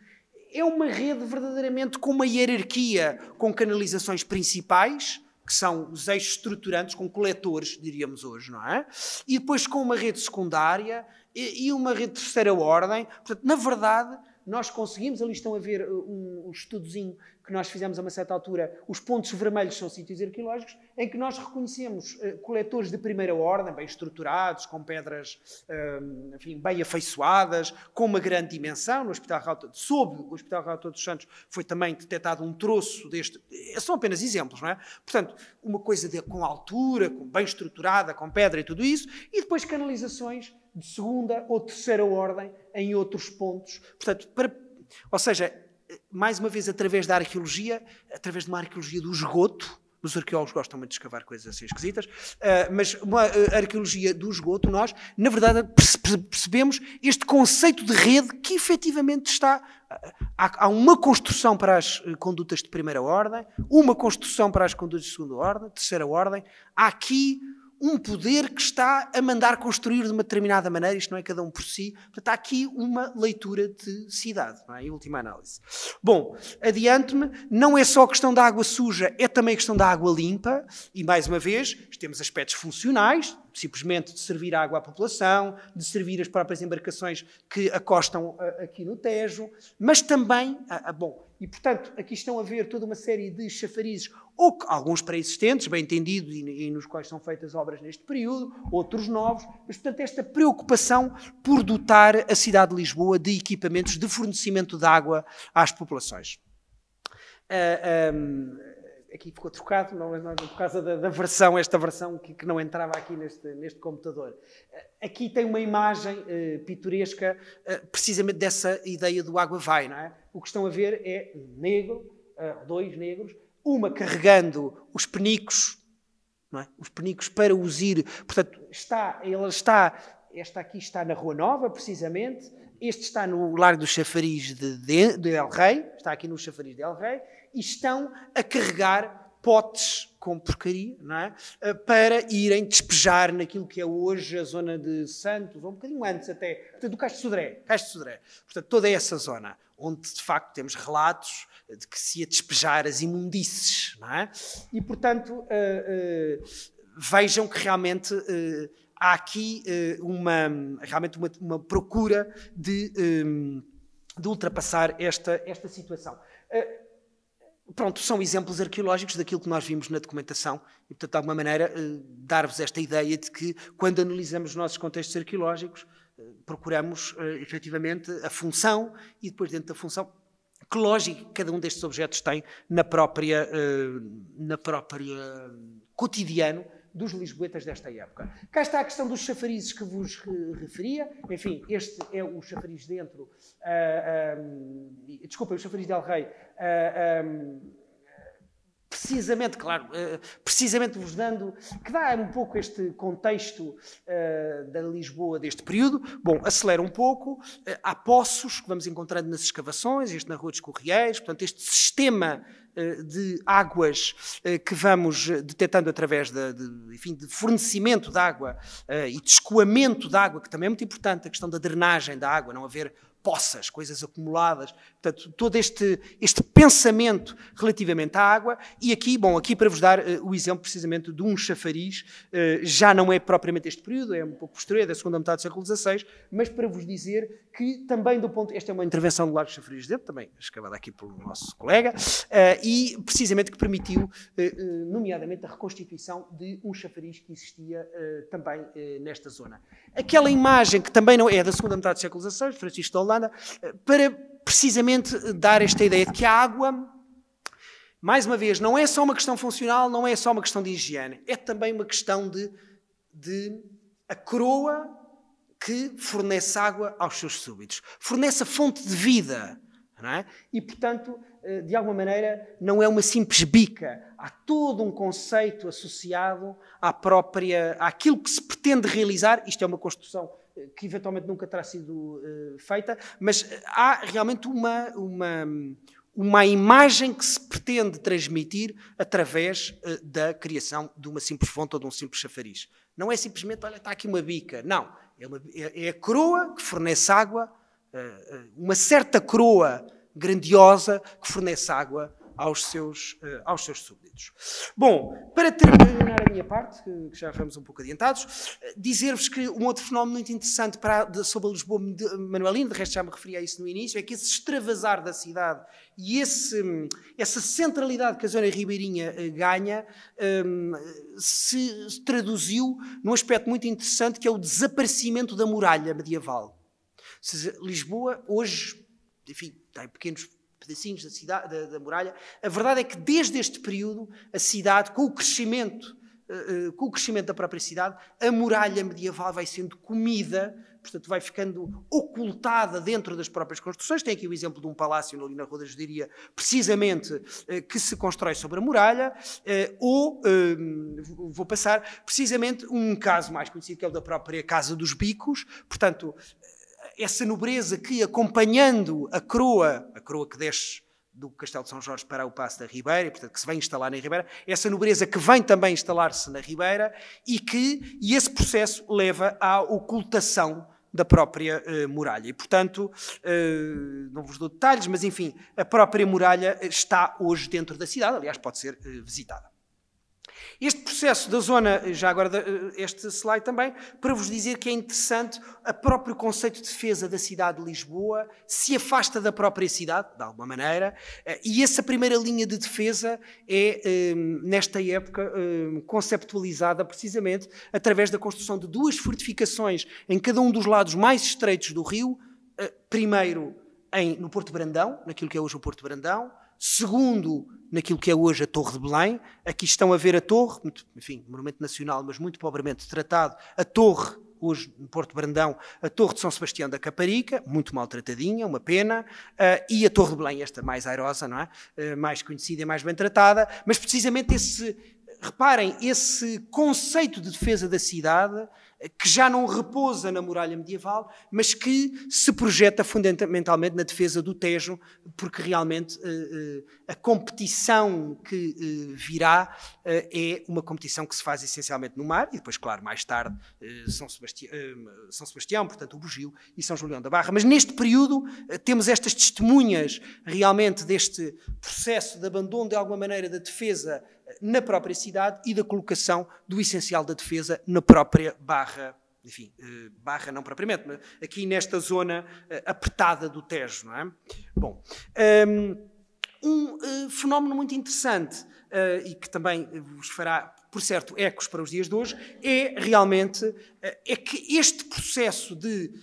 É uma rede verdadeiramente com uma hierarquia, com canalizações principais, que são os eixos estruturantes, com coletores, diríamos hoje, não é? E depois com uma rede secundária e uma rede de terceira ordem. Portanto, na verdade, nós conseguimos, ali estão a ver eh, um, um estudozinho que nós fizemos a uma certa altura, os pontos vermelhos são sítios arqueológicos, em que nós reconhecemos uh, coletores de primeira ordem, bem estruturados, com pedras uh, enfim, bem afeiçoadas, com uma grande dimensão. No Hospital Real, sob o Hospital Real dos Santos foi também detectado um troço deste. Eh, são apenas exemplos, não é? Portanto, uma coisa de, com altura, com, bem estruturada, com pedra e tudo isso, e depois canalizações de segunda ou terceira ordem em outros pontos. Portanto, para, ou seja, mais uma vez, através da arqueologia, através de uma arqueologia do esgoto, os arqueólogos gostam muito de escavar coisas assim esquisitas, ah, mas uma ah, arqueologia do esgoto, nós, na verdade, percebemos este conceito de rede que efetivamente está. Ah, há uma construção para as condutas de primeira ordem, uma construção para as condutas de segunda ordem, terceira ordem. Há aqui um poder que está a mandar construir de uma determinada maneira, isto não é cada um por si. Portanto, há aqui uma leitura de cidade, não é? em última análise. Bom, adiante-me, não é só a questão da água suja, é também questão da água limpa, e mais uma vez, temos aspectos funcionais, simplesmente de servir a água à população, de servir as próprias embarcações que acostam eh, aqui no Tejo, mas também, ah, ah, bom, e portanto, aqui estão a ver toda uma série de chafarizes ou alguns pré-existentes, bem entendido, e, e, nos quais são feitas obras neste período, outros novos, mas, portanto, esta preocupação por dotar a cidade de Lisboa de equipamentos de fornecimento de água às populações. Uh, ah, um, aqui ficou trocado, não, é, é, por causa da, da, versão, esta versão que, que não entrava aqui neste, neste, computador. Ah, aqui tem uma imagem ah, pitoresca, precisamente dessa ideia do água vai, não é? O que estão a ver é negro, dois negros, uma carregando os penicos, é? os penicos para os ir. Portanto, está, ela está, esta aqui está na Rua Nova, precisamente, este está no Largo dos Chafariz de, de, de El Rei, está aqui no Chafariz de El Rei, e estão a carregar potes com porcaria, é? Eh, para irem despejar naquilo que é hoje a zona de Santos, ou um bocadinho antes até, do Castro Sodré, Castro Sodré. Portanto, toda essa zona, onde de facto temos relatos de que se ia despejar as imundícies, não é? E, portanto, uh, uh, vejam que realmente uh, há aqui uma, realmente uma, uma procura de, um, de, ultrapassar esta, esta situação. Pronto, são exemplos arqueológicos daquilo que nós vimos na documentação e, portanto, de alguma maneira, dar-vos esta ideia de que, quando analisamos os nossos contextos arqueológicos, procuramos, efetivamente, a função e depois, dentro da função, que lógica que cada um destes objetos tem na própria, eh, na própria cotidiano dos lisboetas desta época. Cá está a questão dos chafarizes que vos referia. Enfim, este é o chafariz dentro. Uh, ah, um, ah, desculpem, o chafariz del Rei. Uh, ah, um, precisamente, claro, eh, precisamente vos dando, que dá um pouco este contexto eh, da Lisboa deste período. Bom, acelera um pouco, eh, há poços que vamos encontrando nas escavações, este na Rua dos Correais, portanto, este sistema de águas que vamos detectando através de, de, enfim, de fornecimento de água e de escoamento de água, que também é muito importante, a questão da drenagem da água, não haver poças, coisas acumuladas Portanto, todo este, este pensamento relativamente à água, e aqui, bom, aqui para vos dar uh, o exemplo precisamente de um chafariz, uh, já não é propriamente este período, é um pouco posterior, é da segunda metade do século XVI, mas para vos dizer que também do ponto, esta é uma intervenção do Largo Chafariz Dentro, também escavada aqui pelo nosso colega, uh, e precisamente que permitiu, nomeadamente, a reconstituição de um chafariz que existia também nesta zona. Aquela imagem que também não é da segunda metade do século XVI, Francisco de Holanda, para precisamente dar esta ideia de que a água, mais uma vez, não é só uma questão funcional, não é só uma questão de higiene, é também uma questão de, de a coroa que fornece água aos seus súbitos, fornece a fonte de vida. É? E, portanto, eh, de alguma maneira, não é uma simples bica. Há todo um conceito associado à própria, àquilo que se pretende realizar. Isto é uma construção que eventualmente nunca terá sido uh, feita, mas eh, há realmente uma, uma, uma imagem que se pretende transmitir através uh, da criação de uma simples fonte ou de um simples chafariz. Não é simplesmente, olha, está aqui uma bica. Não. É, uma, é, é a coroa que fornece água, uh, uma certa coroa grandiosa que fornece água aos seus, uh, aos seus súbditos. Bom, para terminar a minha parte, que, já fomos um pouco adiantados, eh, dizer-vos que um outro fenómeno muito interessante para, de, sobre a Lisboa manuelina, de resto já me referi a isso no início, é que esse extravasar da cidade e esse, essa centralidade que a zona ribeirinha uh, ganha um, ehm, se traduziu num aspecto muito interessante que é o desaparecimento da muralha medieval. Lisboa hoje, enfim, tem pequenos pedacinhos da, cidade, da, da muralha. A verdade é que desde este período, a cidade, com o crescimento eh, eh, com o crescimento da própria cidade, a muralha medieval vai sendo comida, portanto, vai ficando ocultada dentro das próprias construções. Tem aqui o exemplo de um palácio ali na Rua da Judiria, precisamente, eh, que se constrói sobre a muralha, ou, vou passar, precisamente um caso mais conhecido, que é o da própria Casa dos Bicos, portanto, essa nobreza que, acompanhando a coroa, a coroa que desce do Castelo de São Jorge para o Passo da Ribeira, portanto, que se vem instalar na Ribeira, essa nobreza que vem também instalar-se na Ribeira e que e esse processo leva à ocultação da própria eh, muralha. E, portanto, eh, não vos dou detalhes, mas enfim, a própria muralha está hoje dentro da cidade, aliás, pode ser eh, visitada. Este processo da zona, já agora este slide também, para vos dizer que é interessante o próprio conceito de defesa da cidade de Lisboa se afasta da própria cidade, de alguma maneira, eh, e essa primeira linha de defesa é, ehm, nesta época, ehm, conceptualizada precisamente através da construção de duas fortificações em cada um dos lados mais estreitos do rio, eh, primeiro em, no Porto Brandão, naquilo que é hoje o Porto Brandão, segundo naquilo que é hoje a Torre de Belém. Aqui estão a ver a torre, muito, enfim, monumento nacional, mas muito pobremente tratado, a torre hoje no Porto Brandão, a Torre de São Sebastião da Caparica, muito maltratadinha, uma pena, uh, e a Torre de Belém, esta mais airosa, não é? Uh, mais conhecida e mais bem tratada, mas precisamente esse Reparem, esse conceito de defesa da cidade, eh, que já não repousa na muralha medieval, mas que se projeta fundamentalmente na defesa do Tejo, porque realmente eh, eh, a competição que virá é uma competição que se faz essencialmente no mar, e depois, claro, mais tarde, São Sebastião, São Sebastião portanto, o Bugio e São Julião da Barra. Mas neste período temos estas testemunhas realmente deste processo de abandono, de alguma maneira, da defesa na própria cidade e da colocação do essencial da defesa na própria barra, enfim, eh, barra não propriamente, mas aqui nesta zona eh, apertada do Tejo, não é? Bom, ehm, um eh, fenómeno muito interessante e que também vos fará, por certo, ecos para os dias de hoje, é realmente é que este processo de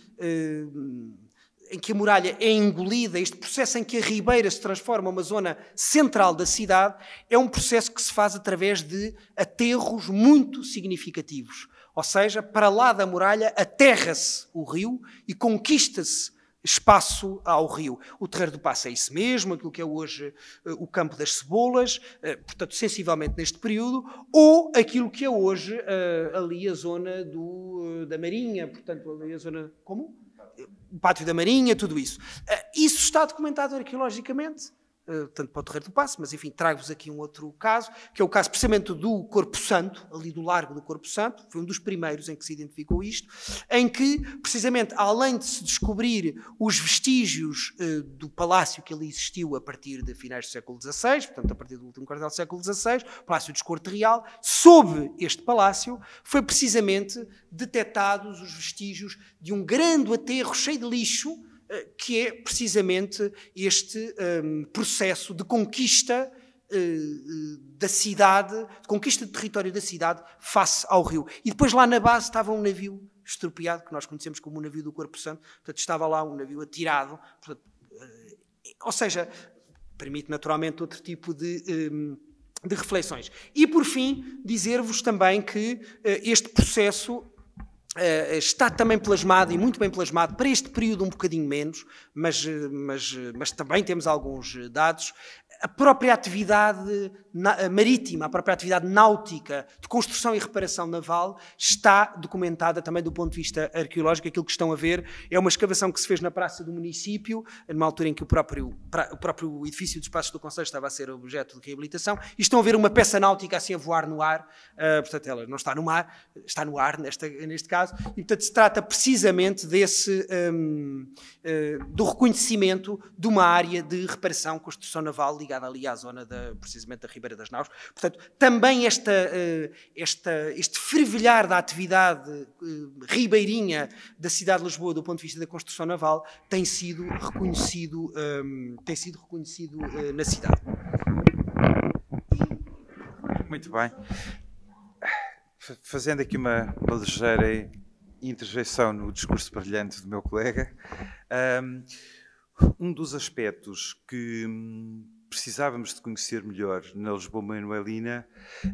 em que a muralha é engolida, este processo em que a Ribeira se transforma uma zona central da cidade, é um processo que se faz através de aterros muito significativos. Ou seja, para lá da muralha aterra-se o rio e conquista-se espaço ao rio. O Terreiro do Passo é isso mesmo, aquilo que é hoje uh, o Campo das Cebolas, uh, portanto, sensivelmente neste período, ou aquilo que é hoje uh, ali a zona do, da Marinha, portanto, ali a zona. comum. Pátio da Marinha, tudo isso. Eh, isso está documentado arqueologicamente. Eh, tanto para o Terreiro do Passo, mas enfim, trago-vos aqui um outro caso, que é o caso precisamente do Corpo Santo, ali do Largo do Corpo Santo, foi um dos primeiros em que se identificou isto, em que, precisamente, além de se descobrir os vestígios uh, do palácio que ali existiu a partir de finais do século XVI, portanto, a partir do último quartel do século XVI, Palácio de Corte Real, sob este palácio, foi precisamente detectados os vestígios de um grande aterro cheio de lixo, eh, que é precisamente este um, ehm, processo de conquista eh, eh, da cidade, de conquista de território da cidade face ao rio. E depois lá na base estava um navio estropiado, que nós conhecemos como o navio do Corpo Santo, portanto estava lá um navio atirado, portanto, ou seja, permite naturalmente outro tipo de, ehm, de reflexões. E por fim, dizer-vos também que este processo eh, está também plasmado e muito bem plasmado para este período um bocadinho menos, mas, eh, mas, eh, mas também temos alguns dados a própria atividade marítima, a própria atividade náutica de construção e reparação naval está documentada também do ponto de vista arqueológico. Aquilo que estão a ver é uma escavação que se fez na praça do município, numa altura em que o próprio, o próprio edifício dos espaços do Conselho estava a ser objeto de reabilitação, e estão a ver uma peça náutica assim a voar no ar. Ah, portanto, ela não está no mar, está no ar neste neste caso, e portanto se trata precisamente desse, um, ah, ah, do reconhecimento de uma área de reparação, construção naval ligada ligada ali à zona da, precisamente da Ribeira das Naus. Portanto, também esta, eh, esta, este fervilhar da atividade eh, ribeirinha da cidade de Lisboa do ponto de vista da construção naval tem sido reconhecido, eh, tem sido reconhecido na cidade. Muito bem. Fazendo aqui uma, uma ligeira interjeição no discurso brilhante do meu colega, ehm, um dos aspectos que hum, precisávamos de conhecer melhor na Lisboa Manuelina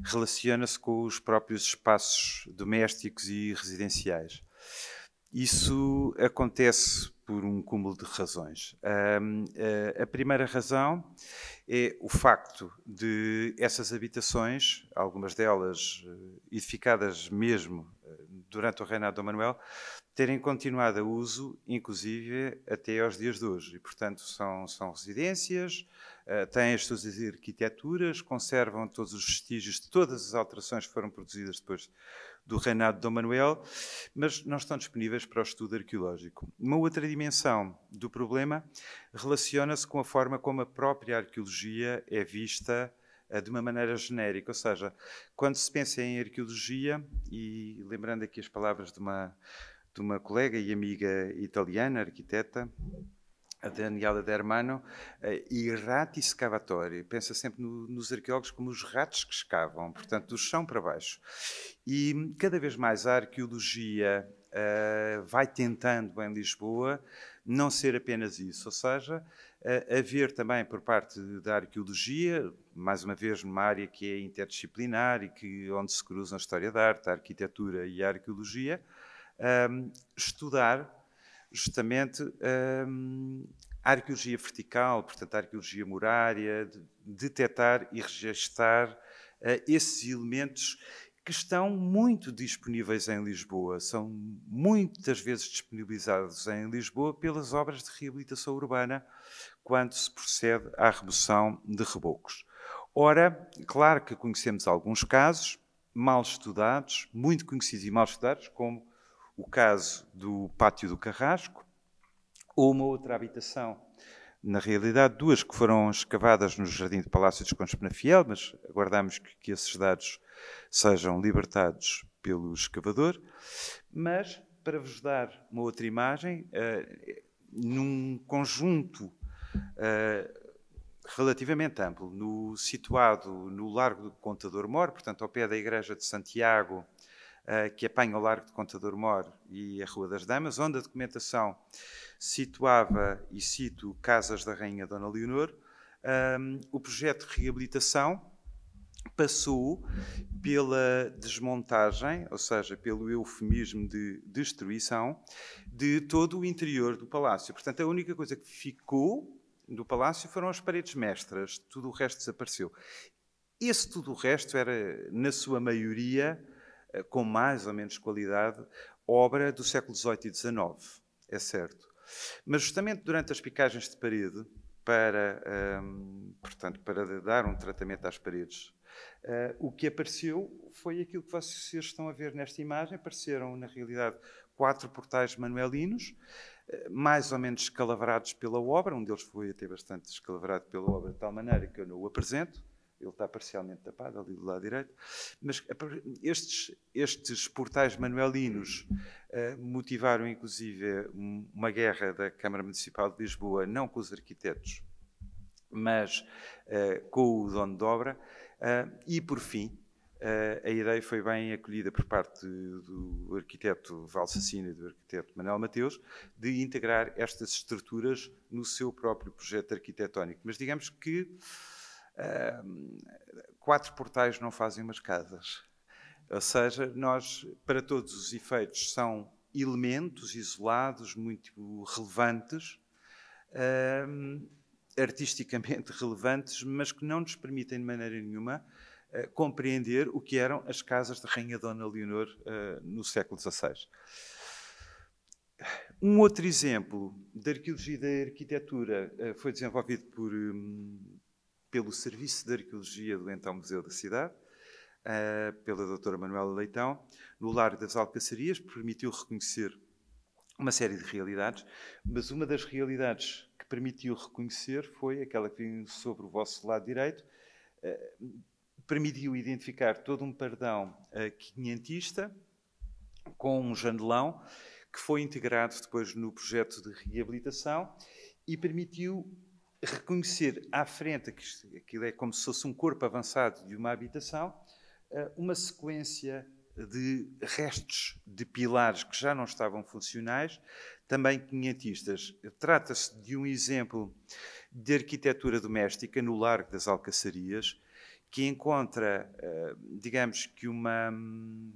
relaciona-se com os próprios espaços domésticos e residenciais. Isso acontece por um cúmulo de razões. A primeira razão é o facto de essas habitações, algumas delas eh, edificadas mesmo eh, durante o reinado de Dom Manuel, terem continuado a uso, inclusive até aos dias de hoje. E, portanto, são, são residências, eh, têm as suas arquiteturas, conservam todos os vestígios de todas as alterações que foram produzidas depois do reinado de Dom Manuel, mas não estão disponíveis para o estudo arqueológico. Uma outra dimensão do problema relaciona-se com a forma como a própria arqueologia é vista eh, de uma maneira genérica, ou seja, quando se pensa em arqueologia, e lembrando aqui as palavras de uma, de uma colega e amiga italiana, arquiteta, a Daniela de Hermano, eh, e rati escavatori, pensa sempre no, nos arqueólogos como os ratos que escavam, portanto, do chão para baixo. E cada vez mais a arqueologia uh, vai tentando em Lisboa não ser apenas isso, ou seja, uh, haver também por parte da arqueologia, mais uma vez numa área que é interdisciplinar e que, onde se cruzam a história da arte, a arquitetura e a arqueologia, um, estudar justamente um, a arqueologia vertical, portanto, a arqueologia murária, de detectar e registar uh, eh, esses elementos que estão muito disponíveis em Lisboa, são muitas vezes disponibilizados em Lisboa pelas obras de reabilitação urbana, quando se procede à remoção de rebocos. Ora, claro que conhecemos alguns casos mal estudados, muito conhecidos e mal estudados, como o caso do Pátio do Carrasco, ou uma outra habitação. Na realidade, duas que foram escavadas no Jardim do Palácio dos Contos Penafiel, mas aguardamos que, que esses dados sejam libertados pelo escavador. Mas, para vos dar uma outra imagem, uh, num conjunto uh, relativamente amplo, no, situado no Largo do Contador Mor, portanto, ao pé da Igreja de Santiago, eh, que apanha o Largo de Contador Mor e a Rua das Damas, onde a documentação situava, e cito, Casas da Rainha Dona Leonor, um, ehm, o projeto de reabilitação passou pela desmontagem, ou seja, pelo eufemismo de destruição, de todo o interior do palácio. Portanto, a única coisa que ficou do palácio foram as paredes mestras, tudo o resto desapareceu. Esse tudo o resto era, na sua maioria, eh, com mais ou menos qualidade, obra do século XVIII e XIX, é certo. Mas justamente durante as picagens de parede, para, um, ehm, portanto, para dar um tratamento às paredes, uh, o que apareceu foi aquilo que vocês estão a ver nesta imagem. Apareceram, na realidade, quatro portais manuelinos, eh, mais ou menos escalavrados pela obra. Um deles foi até bastante escalavrado pela obra, de tal maneira que eu não o apresento ele está parcialmente tapado ali do lado direito, mas estes, estes portais manuelinos uh, motivaram inclusive uma guerra da Câmara Municipal de Lisboa, não com os arquitetos, mas uh, com o dono de obra, uh, e por fim, Uh, a ideia foi bem acolhida por parte do arquiteto Valsacina e do arquiteto Manuel Mateus de integrar estas estruturas no seu próprio projeto arquitetónico. Mas digamos que quatro portais não fazem umas casas. Ou seja, nós, para todos os efeitos, são elementos isolados, muito relevantes, um, artisticamente *laughs* relevantes, mas que não nos permitem de maneira nenhuma uh, compreender o que eram as casas da Rainha Dona Leonor uh, no século XVI. Um outro exemplo de arqueologia e da arquitetura uh, foi desenvolvido por, um, pelo Serviço de Arqueologia do então Museu da Cidade, uh, pela doutora Manuela Leitão, no Largo das Alcaçarias permitiu reconhecer uma série de realidades, mas uma das realidades que permitiu reconhecer foi aquela que vem sobre o vosso lado direito, uh, permitiu identificar todo um pardão uh, eh, quinhentista com um jandelão que foi integrado depois no projeto de reabilitação e permitiu reconhecer à frente, que aquilo é como se fosse um corpo avançado de uma habitação, eh, uma sequência de restos de pilares que já não estavam funcionais, também quinhentistas. Trata-se de um exemplo de arquitetura doméstica no Largo das Alcaçarias, que encontra, eh, digamos que uma, hum,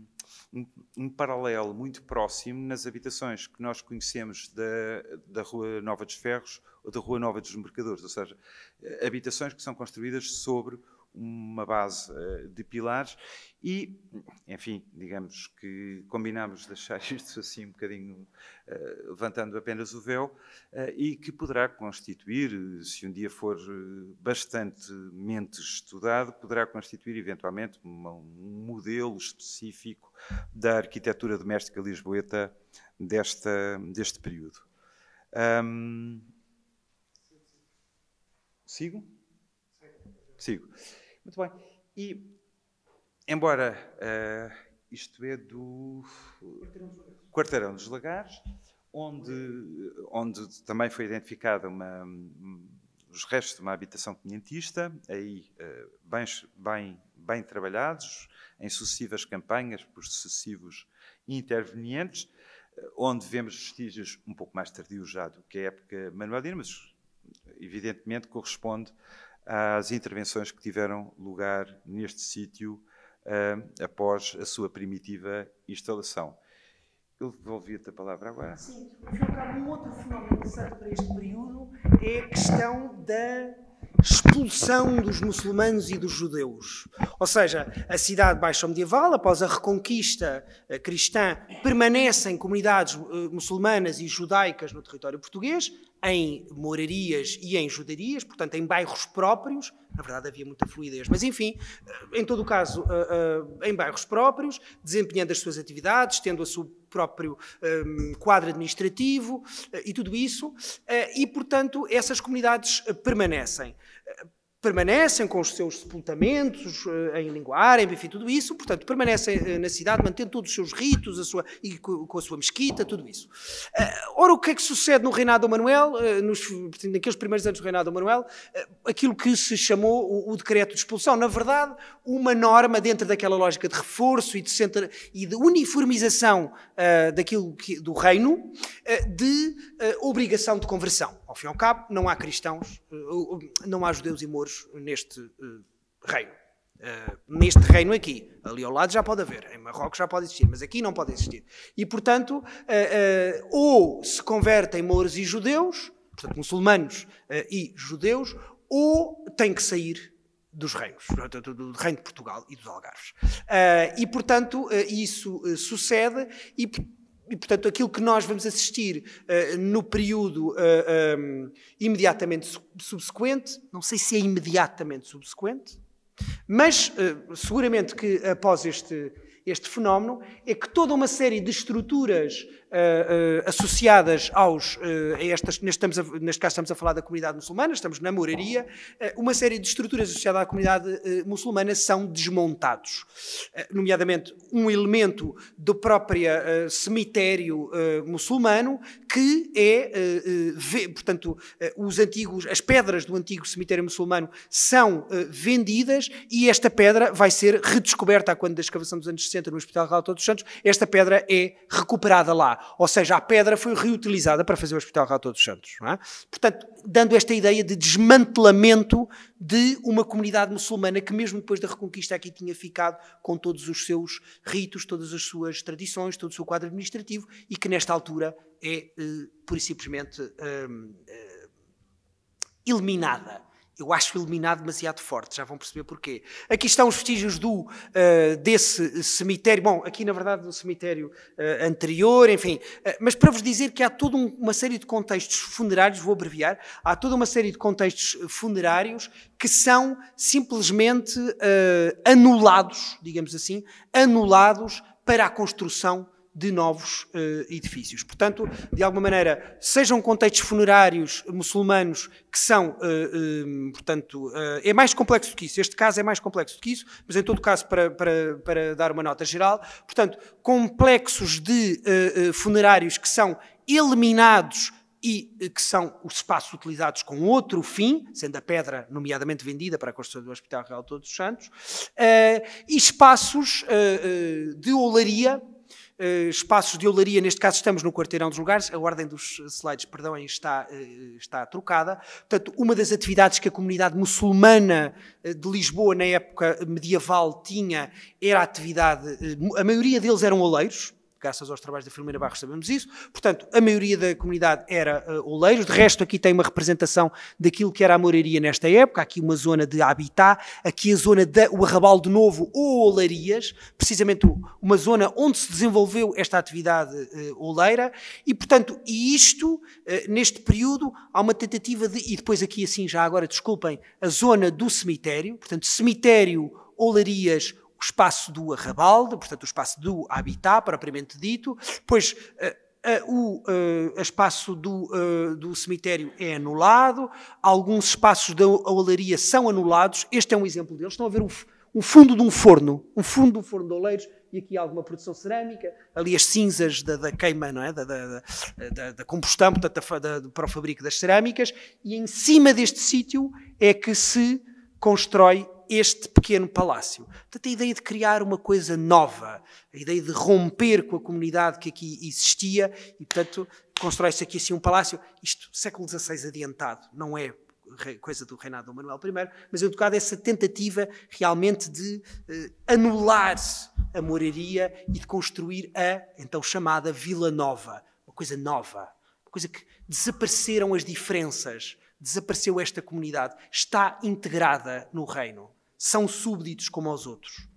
um, um, paralelo muito próximo nas habitações que nós conhecemos da, da Rua Nova dos Ferros ou da Rua Nova dos Mercadores, ou seja, eh, habitações que são construídas sobre uma base eh, de pilares e, enfim, digamos que combinámos deixar *laughs* isto assim um bocadinho eh, levantando apenas o véu eh, e que poderá constituir, se um dia for bastantemente estudado, poderá constituir eventualmente um modelo específico da arquitetura doméstica lisboeta desta, deste período. Um, sigo? Sigo. Muito bem. E, embora uh, isto é do Quarteirão dos Lagares, onde, onde também foi identificada uma, os restos de uma habitação quinhentista, aí uh, bem, bem, bem trabalhados, em sucessivas campanhas por sucessivos intervenientes, eh, onde vemos vestígios um pouco mais tardios já do que a época manuelina, mas evidentemente corresponde às intervenções que tiveram lugar neste sítio uh, após a sua primitiva instalação. Eu devolvi-te a palavra agora. Sim, um outro fenómeno interessante para este período é a questão da expulsão dos muçulmanos e dos judeus. Ou seja, a cidade baixa medieval após a reconquista eh, cristã, permanecem comunidades eh, muçulmanas e judaicas no território português, em morarias e em judarias, portanto, em bairros próprios. Na verdade, havia muita fluidez, mas enfim, eh, em todo o caso, em bairros próprios, desempenhando as suas atividades, tendo a sua próprio um, ehm, quadro administrativo e tudo isso, e portanto essas comunidades permanecem permanecem com os seus sepultamentos eh, em linguagem, enfim, tudo isso, portanto, permanecem eh, na cidade, mantendo todos os seus ritos a sua, e com a sua mesquita, tudo isso. Eh, ora, o que é que sucede no reinado de Manuel, nos, naqueles primeiros anos do reinado de Manuel, aquilo que se chamou o, o, decreto de expulsão, na verdade, uma norma dentro daquela lógica de reforço e de, centra, e de uniformização uh, daquilo que, do reino, uh, de uh, obrigação de conversão. Ao fim e ao cabo, não há cristãos, eh, não há judeus e mouros neste eh, reino. Eh, neste reino aqui, ali ao lado já pode haver, em Marrocos já pode existir, mas aqui não pode existir. E portanto, ou se convertem mouros e judeus, portanto, muçulmanos e judeus, ou têm que sair dos reinos, do, reino de Portugal e dos Algarves. e, portanto, isso sucede e, e, portanto, aquilo que nós vamos assistir uh, no período uh, eh, um, ehm, imediatamente subsequente, não sei se é imediatamente subsequente, mas uh, seguramente que após este, este fenómeno, é que toda uma série de estruturas uh, associadas aos, eh, a estas, neste, estamos a, neste caso estamos a falar da comunidade muçulmana, estamos na moraria, uma série de estruturas associadas à comunidade muçulmana são desmontados. nomeadamente, um elemento do próprio cemitério muçulmano que é, vê, portanto, os antigos, as pedras do antigo cemitério muçulmano são vendidas e esta pedra vai ser redescoberta quando da escavação dos anos 60 no Hospital Real Todos Santos, esta pedra é recuperada lá. Ou seja, a pedra foi reutilizada para fazer o Hospital Rato dos Santos. É? Portanto, dando esta ideia de desmantelamento de uma comunidade muçulmana que, mesmo depois da reconquista, aqui tinha ficado com todos os seus ritos, todas as suas tradições, todo o seu quadro administrativo e que, nesta altura, é eh, pura e simplesmente eh, eh eliminada eu acho iluminado demasiado forte, já vão perceber porquê. Aqui estão os vestígios do, uh, desse cemitério, bom, aqui na verdade do cemitério uh, anterior, enfim, uh, mas para vos dizer que há toda um, uma série de contextos funerários, vou abreviar, há toda uma série de contextos funerários que são simplesmente anulados, digamos assim, anulados para a construção de novos uh, edifícios. Portanto, de alguma maneira, sejam contextos funerários muçulmanos que são, uh, uh, portanto, é mais complexo do que isso. Este caso é mais complexo do que isso, mas em todo caso, para, para, para dar uma nota geral, portanto, complexos de funerários que são eliminados e que são os espaços utilizados com outro fim, sendo a pedra nomeadamente vendida para a construção do Hospital Real Todos os Santos, e espaços de olaria uh, espaços de olaria, neste caso estamos no quarteirão dos lugares, a ordem dos eh, slides, perdoem, está, uh, está trocada. Portanto, uma das atividades que a comunidade muçulmana de Lisboa na época medieval tinha era a atividade, a maioria deles eram oleiros, graças aos trabalhos da Filomena Barros sabemos isso. Portanto, a maioria da comunidade era uh, oleiros, de resto aqui tem uma representação daquilo que era a moraria nesta época, aqui uma zona de habitat, aqui a zona do Arrabal de Novo ou olarias, precisamente uma zona onde se desenvolveu esta atividade uh, oleira e, portanto, e isto, uh, neste período, há uma tentativa de, e depois aqui assim já agora, desculpem, a zona do cemitério, portanto, cemitério, olarias, o espaço do arrabalde, portanto, o espaço do habitat propriamente dito, pois eh, eh, o uh, espaço do, uh, do cemitério é anulado, alguns espaços da olaria são anulados. Este é um exemplo deles. Estão a ver o fundo de um forno, o fundo do forno de oleiros, e aqui alguma produção cerâmica, ali as cinzas da, da queima, não é? da, da, da, da combustão, portanto, da, da, para o fabrico das cerâmicas, e em cima deste sítio é que se constrói este pequeno palácio. Portanto, a ideia de criar uma coisa nova, a ideia de romper com a comunidade que aqui existia, e portanto constrói-se aqui assim um palácio, isto século XVI adiantado, não é coisa do reinado do Manuel I, mas é um caso essa tentativa realmente de eh, anular a moraria e de construir a então chamada Vila Nova, uma coisa nova, uma coisa que desapareceram as diferenças, desapareceu esta comunidade, está integrada no reino, são súbditos como os outros.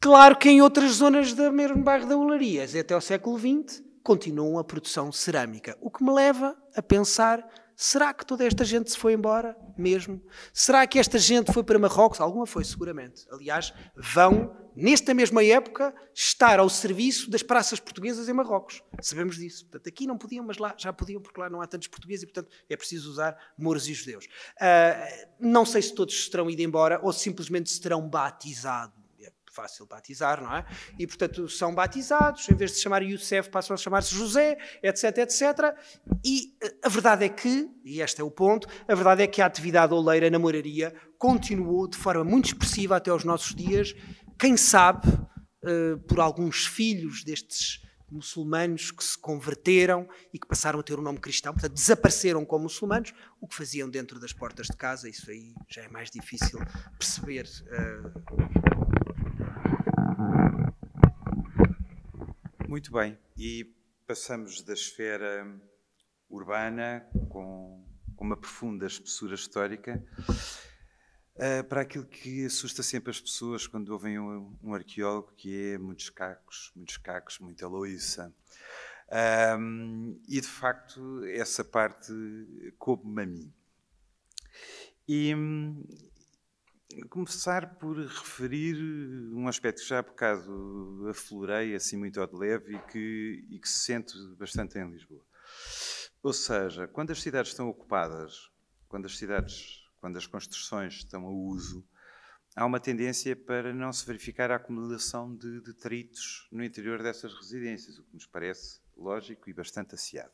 Claro que em outras zonas da mesmo bairro da Olarias, até ao século XX, continuam a produção cerâmica, o que me leva a pensar será que toda esta gente se foi embora mesmo? Será que esta gente foi para Marrocos? Alguma foi, seguramente. Aliás, vão, nesta mesma época, estar ao serviço das praças portuguesas em Marrocos. Sabemos disso. Portanto, aqui não podiam, mas lá já podiam, porque lá não há tantos portugueses e, portanto, é preciso usar mouros e judeus. Uh, não sei se todos se terão ido embora ou simplesmente se terão batizado fácil batizar, não é? E, portanto, são batizados, em vez de se chamar Youssef, passam a chamar-se José, etc, etc. E eh, a verdade é que, e este é o ponto, a verdade é que a atividade oleira na moraria continuou de forma muito expressiva até aos nossos dias, quem sabe eh, por alguns filhos destes muçulmanos que se converteram e que passaram a ter o um nome cristão, portanto desapareceram como muçulmanos, o que faziam dentro das portas de casa, isso aí já é mais difícil perceber eh, Muito bem, e passamos da esfera urbana, com, com uma profunda espessura histórica, uh, para aquilo que assusta sempre as pessoas quando ouvem um, um arqueólogo, que é muitos cacos, muitos cacos, muita loiça. Um, e de facto, essa parte coube-me a mim. E, começar por referir eh, um aspecto que já há bocado aflorei assim muito ao de leve e que, e que se sente bastante em Lisboa. Ou seja, quando as cidades estão ocupadas, quando as cidades, quando as construções estão a uso, há uma tendência para não se verificar a acumulação de detritos no interior dessas residências, o que nos parece lógico e bastante aciado.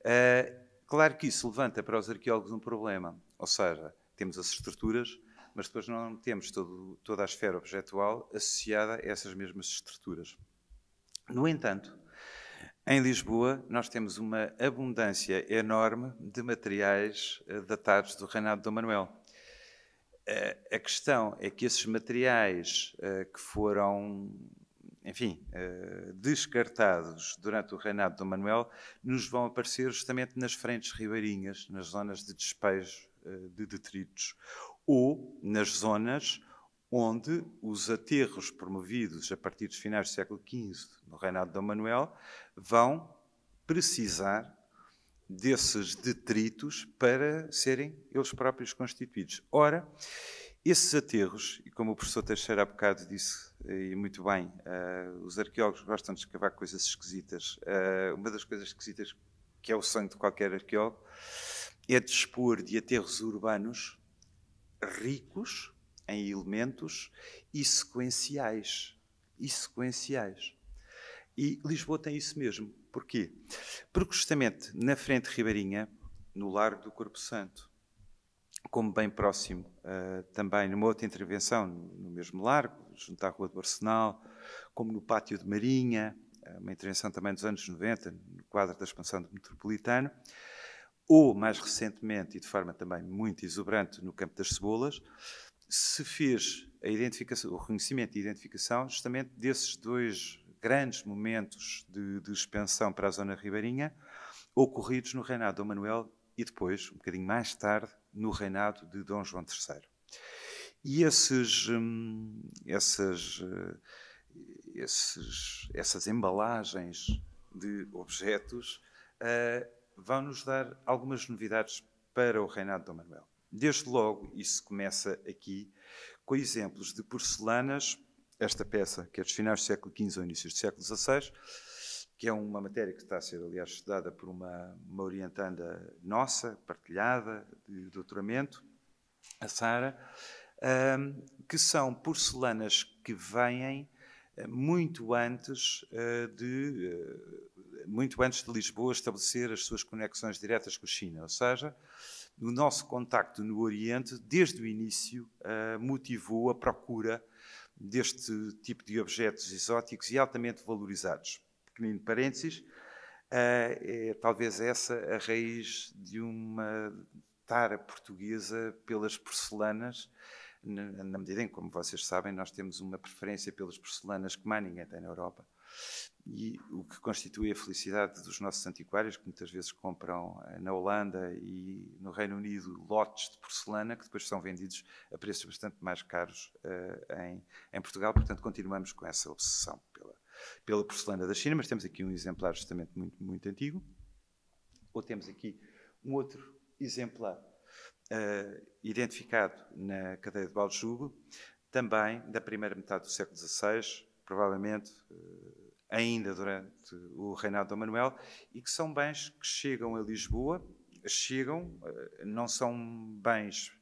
Uh, claro que isso levanta para os arqueólogos um problema, ou seja, temos as estruturas, mas depois não temos todo, toda a esfera objetual associada a essas mesmas estruturas. No entanto, em Lisboa, nós temos uma abundância enorme de materiais eh, datados do reinado de Dom Manuel. Eh, a questão é que esses materiais eh, que foram, enfim, descartados durante o reinado de Dom Manuel, nos vão aparecer justamente nas frentes ribeirinhas, nas zonas de despejo de detritos, ou nas zonas onde os aterros promovidos a partir dos finais do século XV, no reinado de Dom Manuel, vão precisar desses detritos para serem eles próprios constituídos. Ora, esses aterros, e como o professor Teixeira há bocado disse, eh, e muito bem, uh, os arqueólogos gostam de escavar coisas esquisitas. Uh, uma das coisas esquisitas que é o sonho de qualquer arqueólogo é dispor de aterros urbanos ricos em elementos e sequenciais. E sequenciais. E Lisboa tem isso mesmo. Porquê? Porque justamente na frente ribeirinha, no Largo do Corpo Santo, como bem próximo, uh, também numa outra intervenção no mesmo largo, junto à Rua do Arsenal, como no Pátio de Marinha, eh, uma intervenção também dos anos 90, no quadro da expansão do metropolitano, ou mais recentemente e de forma também muito exuberante no campo das cebolas, se fez a identificação, o reconhecimento e identificação justamente desses dois grandes momentos de, de expansão para a zona ribeirinha ocorridos no reinado de Dom Manuel e depois, um bocadinho mais tarde, no reinado de Dom João III. E esses, hum, essas, eh, esses, essas embalagens de objetos uh, vão nos dar algumas novidades para o reinado de Dom Manuel. Desde logo, isso começa aqui com exemplos de porcelanas, esta peça que é dos finais do século XV ou inícios do século XVI, que é uma matéria que está a ser, aliás, estudada por uma, uma orientanda nossa, partilhada, de doutoramento, a Sara, um, que são porcelanas que vêm eh, muito antes uh, de eh, muito antes de Lisboa estabelecer as suas conexões diretas com a China. Ou seja, o nosso contacto no Oriente, desde o início, eh, motivou a procura deste tipo de objetos exóticos e altamente valorizados. Pequenino parênteses, eh, é talvez essa a raiz de uma tara portuguesa pelas porcelanas, na medida em que, como vocês sabem, nós temos uma preferência pelas porcelanas que mais ninguém tem na Europa e o que constitui a felicidade dos nossos antiquários, que muitas vezes compram eh, na Holanda e no Reino Unido lotes de porcelana, que depois são vendidos a preços bastante mais caros uh, em, em, Portugal. Portanto, continuamos com essa obsessão pela, pela porcelana da China, mas temos aqui um exemplar justamente muito, muito antigo. Ou temos aqui um outro exemplar uh, identificado na cadeia de Baljubo, também da primeira metade do século XVI, provavelmente... Uh, ainda durante o reinado de Manuel, e que são bens que chegam a Lisboa, chegam, eh, não são bens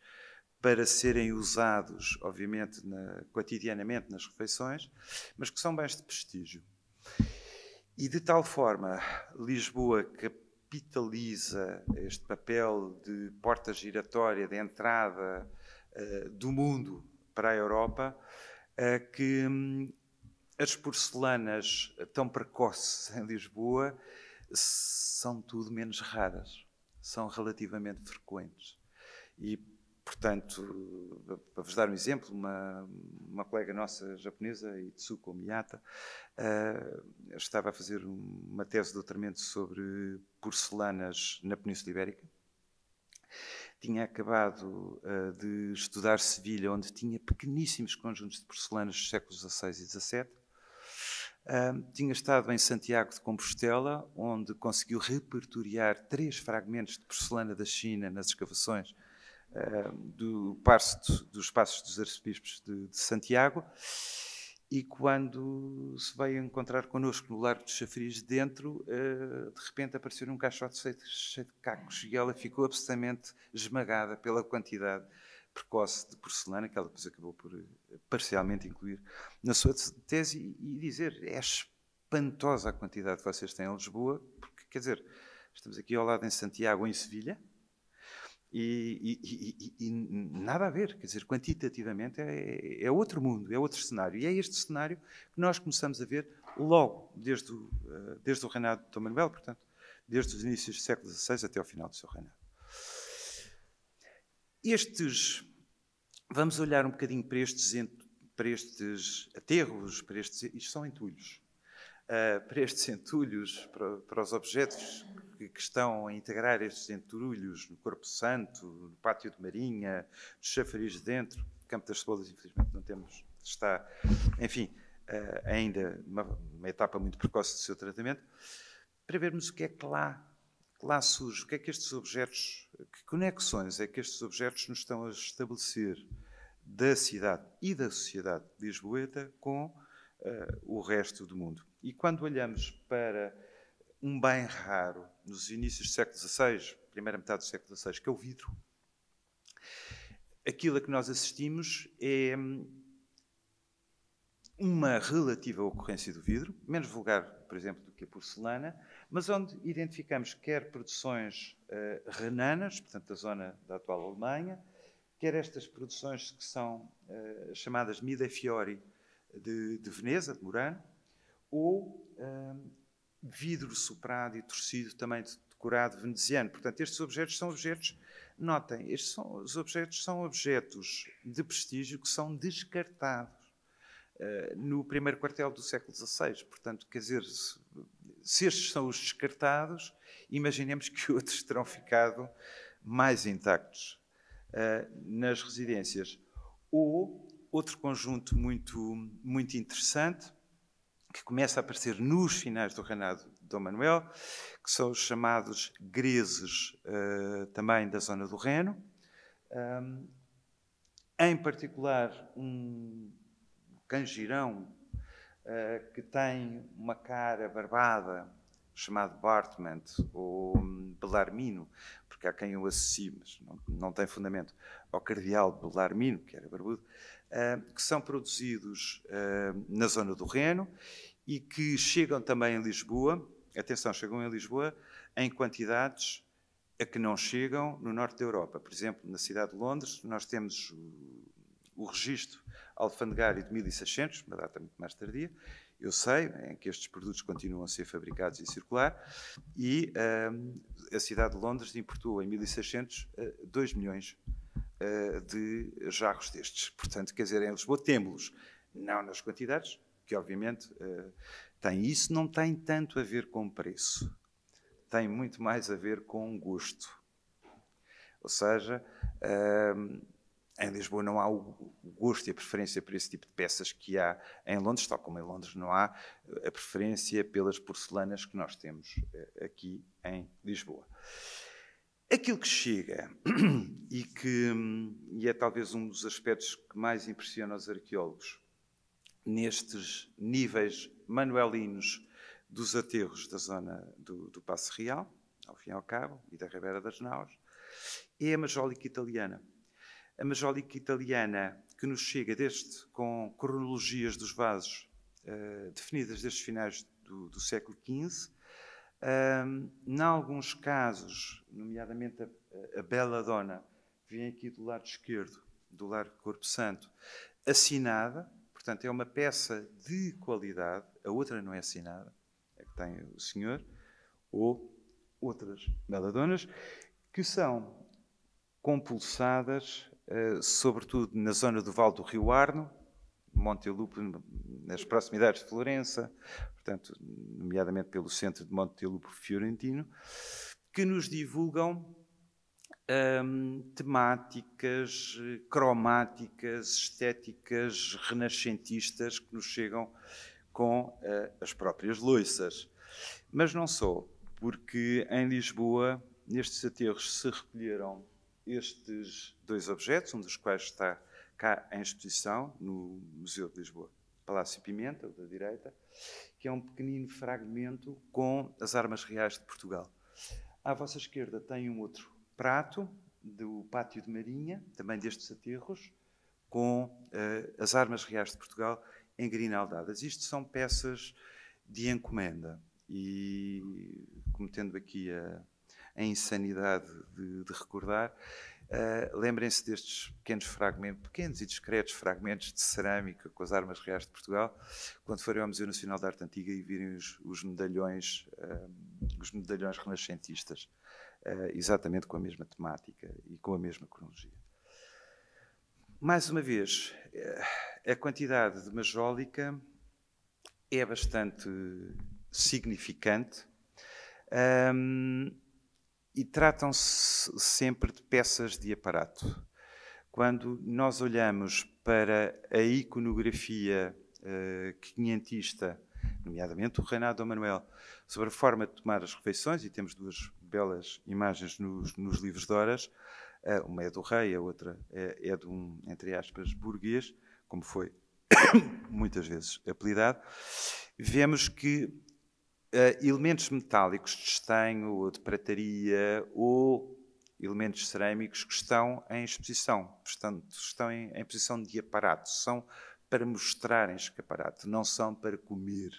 para serem usados, obviamente, na, cotidianamente nas refeições, mas que são bens de prestígio. E de tal forma, Lisboa capitaliza este papel de porta giratória, de entrada uh, do mundo para a Europa, uh, que hum, as porcelanas tão precoces em Lisboa são tudo menos raras, são relativamente frequentes. E, portanto, para vos dar um exemplo, uma, uma colega nossa japonesa, Itsuko Miyata, uh, estava a fazer uma tese de doutoramento sobre porcelanas na Península Ibérica. Tinha acabado uh, de estudar Sevilha, onde tinha pequeníssimos conjuntos de porcelanas dos séculos XVI e XVII tinha estado em Santiago de Compostela, onde conseguiu repertoriar três fragmentos de porcelana da China nas escavações uh, do Parso dos Passos dos Arcebispos de, de, Santiago. E quando se veio encontrar connosco no Largo dos de dentro, uh, de repente apareceu um caixote cheio de, cheio de cacos e ela ficou absolutamente esmagada pela quantidade precoce de porcelana, que ela depois acabou por eh, parcialmente incluir na sua tese, e dizer: é espantosa a quantidade que vocês têm em Lisboa, porque, quer dizer, estamos aqui ao lado em Santiago, em Sevilha, e, e, e, e, nada a ver, quer dizer, quantitativamente é, é, outro mundo, é outro cenário. E é este cenário que nós começamos a ver logo desde o, eh, desde o reinado de Dom Manuel, portanto, desde os inícios do século XVI até ao final do seu reinado. Estes, vamos olhar um bocadinho para estes, para estes aterros, para estes, isto são entulhos, uh, para estes entulhos, para, para os objetos que, que, estão a integrar estes entulhos no Corpo Santo, no Pátio de Marinha, nos chafariz de dentro, no Campo das Cebolas, infelizmente não temos, está, enfim, uh, ainda uma, uma etapa muito precoce do seu tratamento, para vermos o que é que lá que lá surge? O que é que estes objetos, que conexões é que estes objetos nos estão a estabelecer da cidade e da sociedade de lisboeta com uh, o resto do mundo? E quando olhamos para um bem raro, nos inícios do século XVI, primeira metade do século XVI, que é o vidro, aquilo a que nós assistimos é hum, uma relativa ocorrência do vidro, menos vulgar, por exemplo, do que a porcelana, mas onde identificamos quer produções uh, eh, renanas, portanto, da zona da atual Alemanha, quer estas produções que são uh, chamadas Midafiori de, de Veneza, de Murano, ou uh, vidro soprado e torcido também decorado veneziano. Portanto, estes objetos são objetos, notem, estes são, os objetos são objetos de prestígio que são descartados eh, no primeiro quartel do século XVI. Portanto, quer dizer, se estes são os descartados, imaginemos que *laughs* outros terão ficado mais intactos eh, nas residências. Ou outro conjunto muito, muito interessante, que começa a aparecer nos finais do reinado de Dom Manuel, que são os chamados greses, eh, também da zona do Reno. em particular, um canjirão, uh, que tem uma cara barbada, chamado Bartman ou hum, Belarmino, porque há quem o associe, mas não, não tem fundamento, ao cardeal Belarmino, que era barbudo, uh, que são produzidos uh, na zona do Reno e que chegam também em Lisboa, atenção, chegam em Lisboa em quantidades a que não chegam no norte da Europa. Por exemplo, na cidade de Londres, nós temos o registro alfandegário de 1600, uma data muito mais tardia, eu sei, né, em que estes produtos continuam a ser fabricados e circular, e hum, a cidade de Londres importou em 1600 2 eh, milhões uh, de jarros destes. Portanto, quer dizer, em Lisboa temos-los, não nas quantidades, que obviamente uh, tem. Isso não tem tanto a ver com preço, tem muito mais a ver com gosto. Ou seja, uh, em Lisboa não há o gosto e a preferência por esse tipo de peças que há em Londres, tal como em Londres não há eh, a preferência pelas porcelanas que nós temos eh, aqui em Lisboa. Aquilo que chega *clears throat* e que e é talvez um dos aspectos que mais impressiona os arqueólogos nestes níveis manuelinos dos aterros da zona do, do Passo Real, ao fim e ao cabo, e da Ribeira das Naus, é a majólica italiana a majólica italiana que nos chega deste, com cronologias dos vasos uh, definidas desde finais do, do século XV. Um, em alguns casos, nomeadamente a, a Bela Dona, vem aqui do lado esquerdo, do lado Corpo Santo, assinada, portanto é uma peça de qualidade, a outra não é assinada, é que tem o senhor, ou outras Bela Donas, que são compulsadas eh, sobretudo na zona do Val do Rio Arno, Montelupo, nas proximidades de Florença, portanto, nomeadamente pelo centro de Montelupo Fiorentino, que nos divulgam hum, temáticas cromáticas, estéticas renascentistas que nos chegam com uh, as próprias loiças. Mas não só, porque em Lisboa, nestes aterros se recolheram estes dois objetos, um dos quais está cá em exposição no Museu de Lisboa, Palácio Pimenta, o da direita, que é um pequenino fragmento com as armas reais de Portugal. À vossa esquerda tem um outro prato do Pátio de Marinha, também destes aterros, com uh, as armas reais de Portugal engrinaldadas. Isto são peças de encomenda. E cometendo aqui a a insanidade de, de recordar. Uh, Lembrem-se destes pequenos fragmentos, pequenos e discretos fragmentos de cerâmica com as armas reais de Portugal, quando forem ao Museu Nacional de Arte Antiga e virem os, os medalhões, uh, os medalhões renascentistas, uh, exatamente com a mesma temática e com a mesma cronologia. Mais uma vez, a quantidade de majólica é bastante significante. Um, e tratam-se sempre de peças de aparato. Quando nós olhamos para a iconografia uh, quinhentista, nomeadamente o reinado do Manuel, sobre a forma de tomar as refeições, e temos duas belas imagens nos, nos livros de horas, uh, uma é do rei, a outra é, é de um, entre aspas, burguês, como foi *coughs* muitas vezes apelidado, vemos que eh, elementos metálicos de estanho ou de prataria ou elementos cerâmicos que estão em exposição, portanto, estão em, em posição de aparato, são para mostrarem em aparato, não são para comer.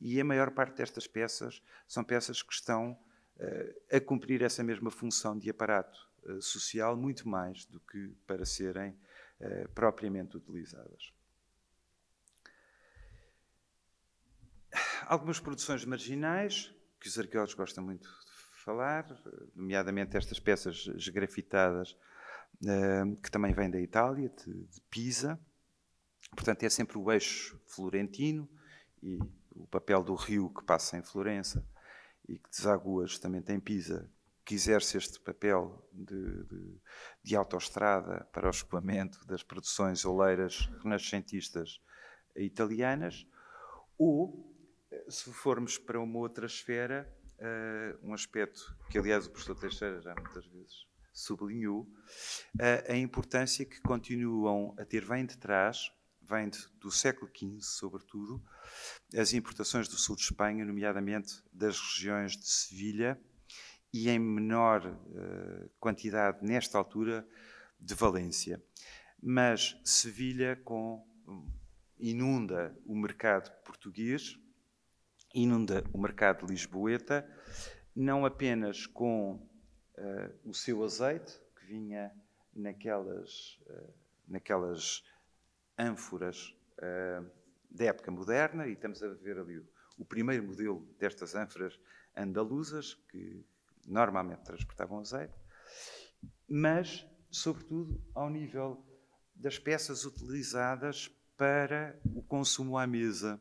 E a maior parte destas peças são peças que estão uh, a cumprir essa mesma função de aparato uh, social, muito mais do que para serem uh, propriamente utilizadas. algumas produções marginais, que os arqueólogos gostam muito de falar, nomeadamente estas peças esgrafitadas, eh, que também vêm da Itália, de, Pisa. Portanto, é sempre o eixo florentino e o papel do rio que passa em Florença e que desagua justamente em Pisa, que exerce este papel de, de, de autoestrada para o escoamento das produções oleiras renascentistas italianas, ou se formos para uma outra esfera, uh, um aspecto que, aliás, o professor Teixeira já muitas vezes sublinhou, uh, a importância que continuam a ter, vem de trás, vem de, do século XV, sobretudo, as importações do sul de Espanha, nomeadamente das regiões de Sevilha e, em menor uh, quantidade, nesta altura, de Valência. Mas Sevilha com, inunda o mercado português inunda o mercado de Lisboeta, não apenas com uh, o seu azeite, que vinha naquelas, uh, naquelas ânforas uh, da época moderna, e estamos a ver ali o, o primeiro modelo destas ânforas andaluzas, que normalmente transportavam azeite, mas, sobretudo, ao nível das peças utilizadas para o consumo à mesa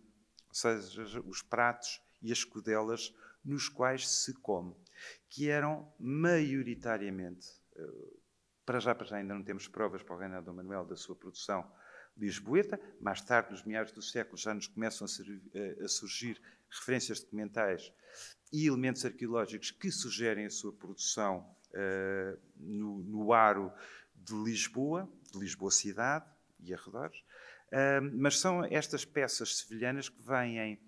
seja, os pratos e as escudelas nos quais se come, que eram maioritariamente, eh, para já, para já ainda não temos provas para o reinado do Manuel da sua produção lisboeta, mais tarde, nos meados do século, já nos começam eh, a, surgir referências documentais e elementos arqueológicos que sugerem a sua produção uh, no, no aro de Lisboa, de Lisboa cidade e arredores, mas são estas peças sevilhanas que vêm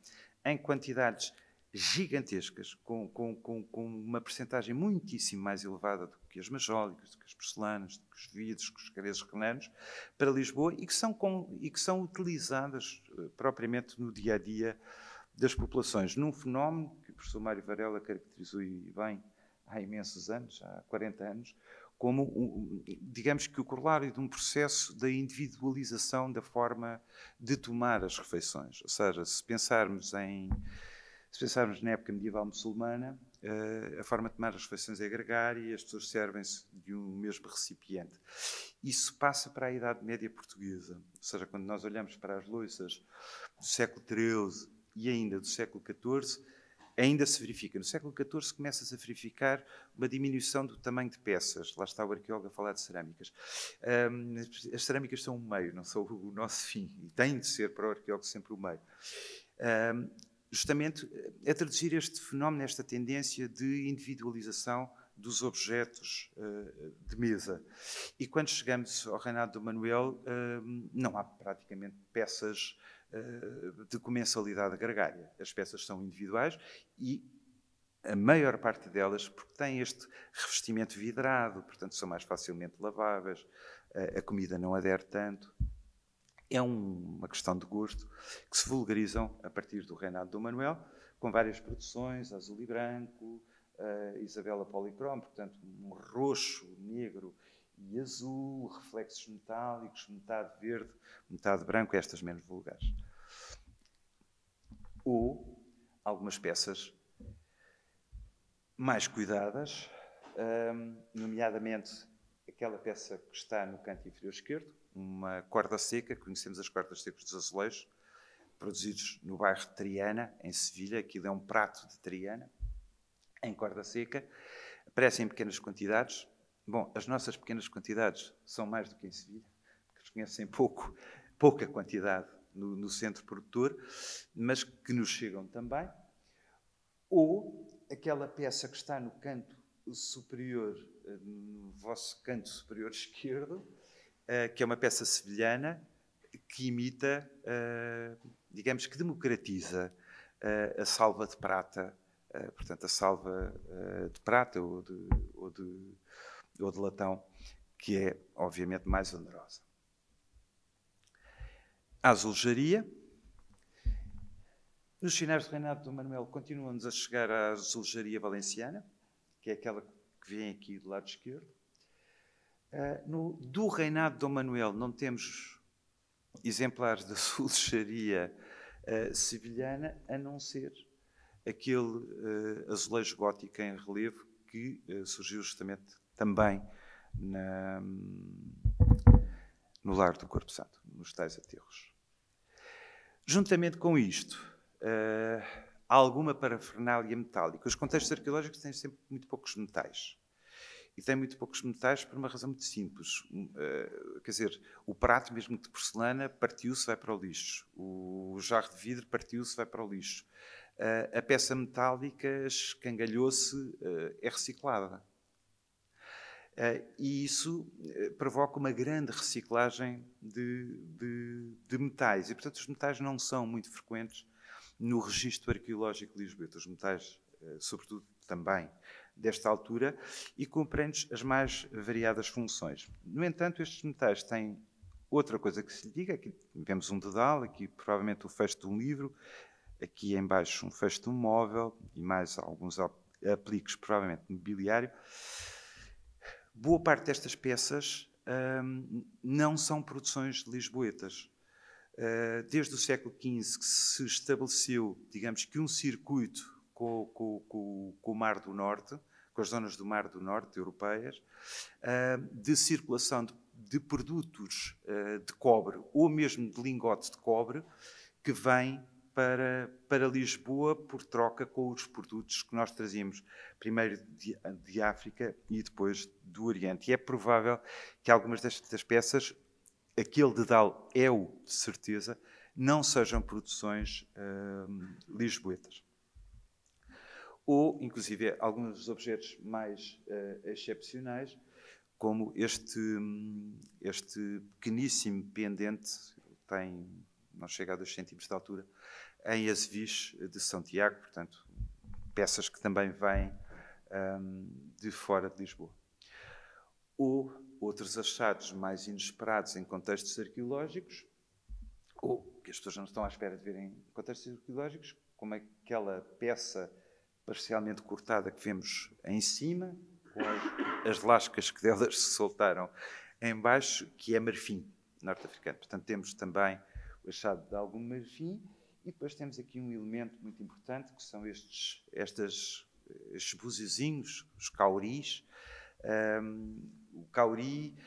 em quantidades gigantescas, com, com, com, com uma percentagem muitíssimo mais elevada do que as majólicas, do que as porcelanas, do que os vidros, do que os carezes renanos, para Lisboa e que são, com, e que são utilizadas eh, propriamente no dia a dia das populações, num fenómeno que o professor Mário Varela caracterizou bem há imensos anos, há 40 anos, como, digamos que, o corolário de um processo da individualização da forma de tomar as refeições. Ou seja, se pensarmos, em, se pensarmos na época medieval muçulmana, eh, a forma de tomar as refeições é gregária, as pessoas servem-se de um mesmo recipiente. Isso passa para a Idade Média Portuguesa. Ou seja, quando nós olhamos para as louças do século XIII e ainda do século XIV, ainda se verifica. No século XIV começa-se a verificar uma diminuição do tamanho de peças. Lá está o arqueólogo a falar de cerâmicas. Um, as cerâmicas são o meio, não são o nosso *laughs* fim. E têm de ser para o arqueólogo sempre o meio. Um, justamente eh, a traduzir este fenómeno, esta tendência de individualização dos objetos uh, de mesa. E quando chegamos ao reinado do Manuel, uh, não há praticamente peças eh, de comensalidade gregária. As peças são individuais e a maior parte delas, porque têm este revestimento vidrado, portanto são mais facilmente laváveis, eh, a comida não adere tanto. É uma questão de gosto que se vulgarizam a partir do reinado do Manuel, com várias produções, azul e branco, eh, Isabela Policrom, portanto um roxo, negro e azul, reflexos metálicos, metade verde, metade branco, estas menos vulgares ou algumas peças mais cuidadas, nomeadamente aquela peça que está no canto inferior esquerdo, uma corda seca, conhecemos as cordas secas dos azulejos, produzidos no bairro de Triana, em Sevilha, aquilo é um prato de Triana, em corda seca, aparecem em pequenas quantidades. Bom, as nossas pequenas quantidades são mais do que em Sevilha, porque eles conhecem pouco, pouca quantidade no, no centro produtor, mas que nos chegam também, ou aquela peça que está no canto superior, eh, no vosso canto superior *laughs* esquerdo, eh, que é uma peça sevilhana que imita, eh, digamos que democratiza a salva de prata, portanto, a salva de prata ou de, ou de, ou de latão, que é obviamente mais onerosa azulejaria. Nos finais do reinado do Manuel, continuamos a chegar à azulejaria valenciana, que é aquela que vem aqui do lado esquerdo. Uh, no, do reinado de Dom Manuel não temos exemplares da *laughs* azulejaria uh, sevilhana, a não ser aquele uh, azulejo gótico em relevo que surgiu justamente também na, no lar do Corpo Santo, nos tais aterros. Juntamente com isto, uh, há alguma parafernália metálica. Os contextos arqueológicos têm sempre muito poucos metais. E têm muito poucos metais por uma razão muito simples. Uh, quer dizer, o prato, mesmo de porcelana, partiu-se, vai para o lixo. O jarro de vidro partiu-se, vai para o lixo. Uh, a peça metálica escangalhou-se, é reciclada. Eh, e isso eh, provoca uma grande reciclagem de, de, de, metais. E, portanto, os metais não são muito frequentes no registro arqueológico de Lisboa. Os metais, eh, sobretudo, também desta altura, e compreende as mais variadas funções. No entanto, estes metais têm outra coisa que se lhe diga. Aqui vemos um dedal, aqui provavelmente o fecho de um livro, aqui embaixo um fecho de um móvel e mais alguns apliques, provavelmente mobiliário. Boa parte destas peças um, não são produções lisboetas. Uh, desde o século XV que se estabeleceu, digamos que um circuito com, com, com, com, o Mar do Norte, com as zonas do Mar do Norte europeias, uh, de circulação de, de produtos uh, de cobre ou mesmo de lingotes de cobre que vêm para, para Lisboa por troca com os produtos que nós trazíamos, primeiro de, de África e depois do Oriente. E é provável que algumas destas peças, aquele Dal é o de certeza, não sejam produções hum, lisboetas. Ou, inclusive, alguns dos objetos mais uh, excepcionais, como este, hum, este pequeníssimo pendente, tem não chega a 2 centímetros de altura, em Asvis de Santiago, portanto, peças que também vêm um, de fora de Lisboa. Ou outros achados mais inesperados em contextos arqueológicos, ou que as pessoas não estão à espera de verem em contextos arqueológicos, como é aquela peça parcialmente cortada que vemos em cima, com as, as lascas que delas se soltaram em baixo, que é marfim norte-africano. Portanto, temos também o achado de algum marfim, e depois temos aqui um elemento muito importante, que são estes, estas, eh, estes os cauris. Um, o, cauri,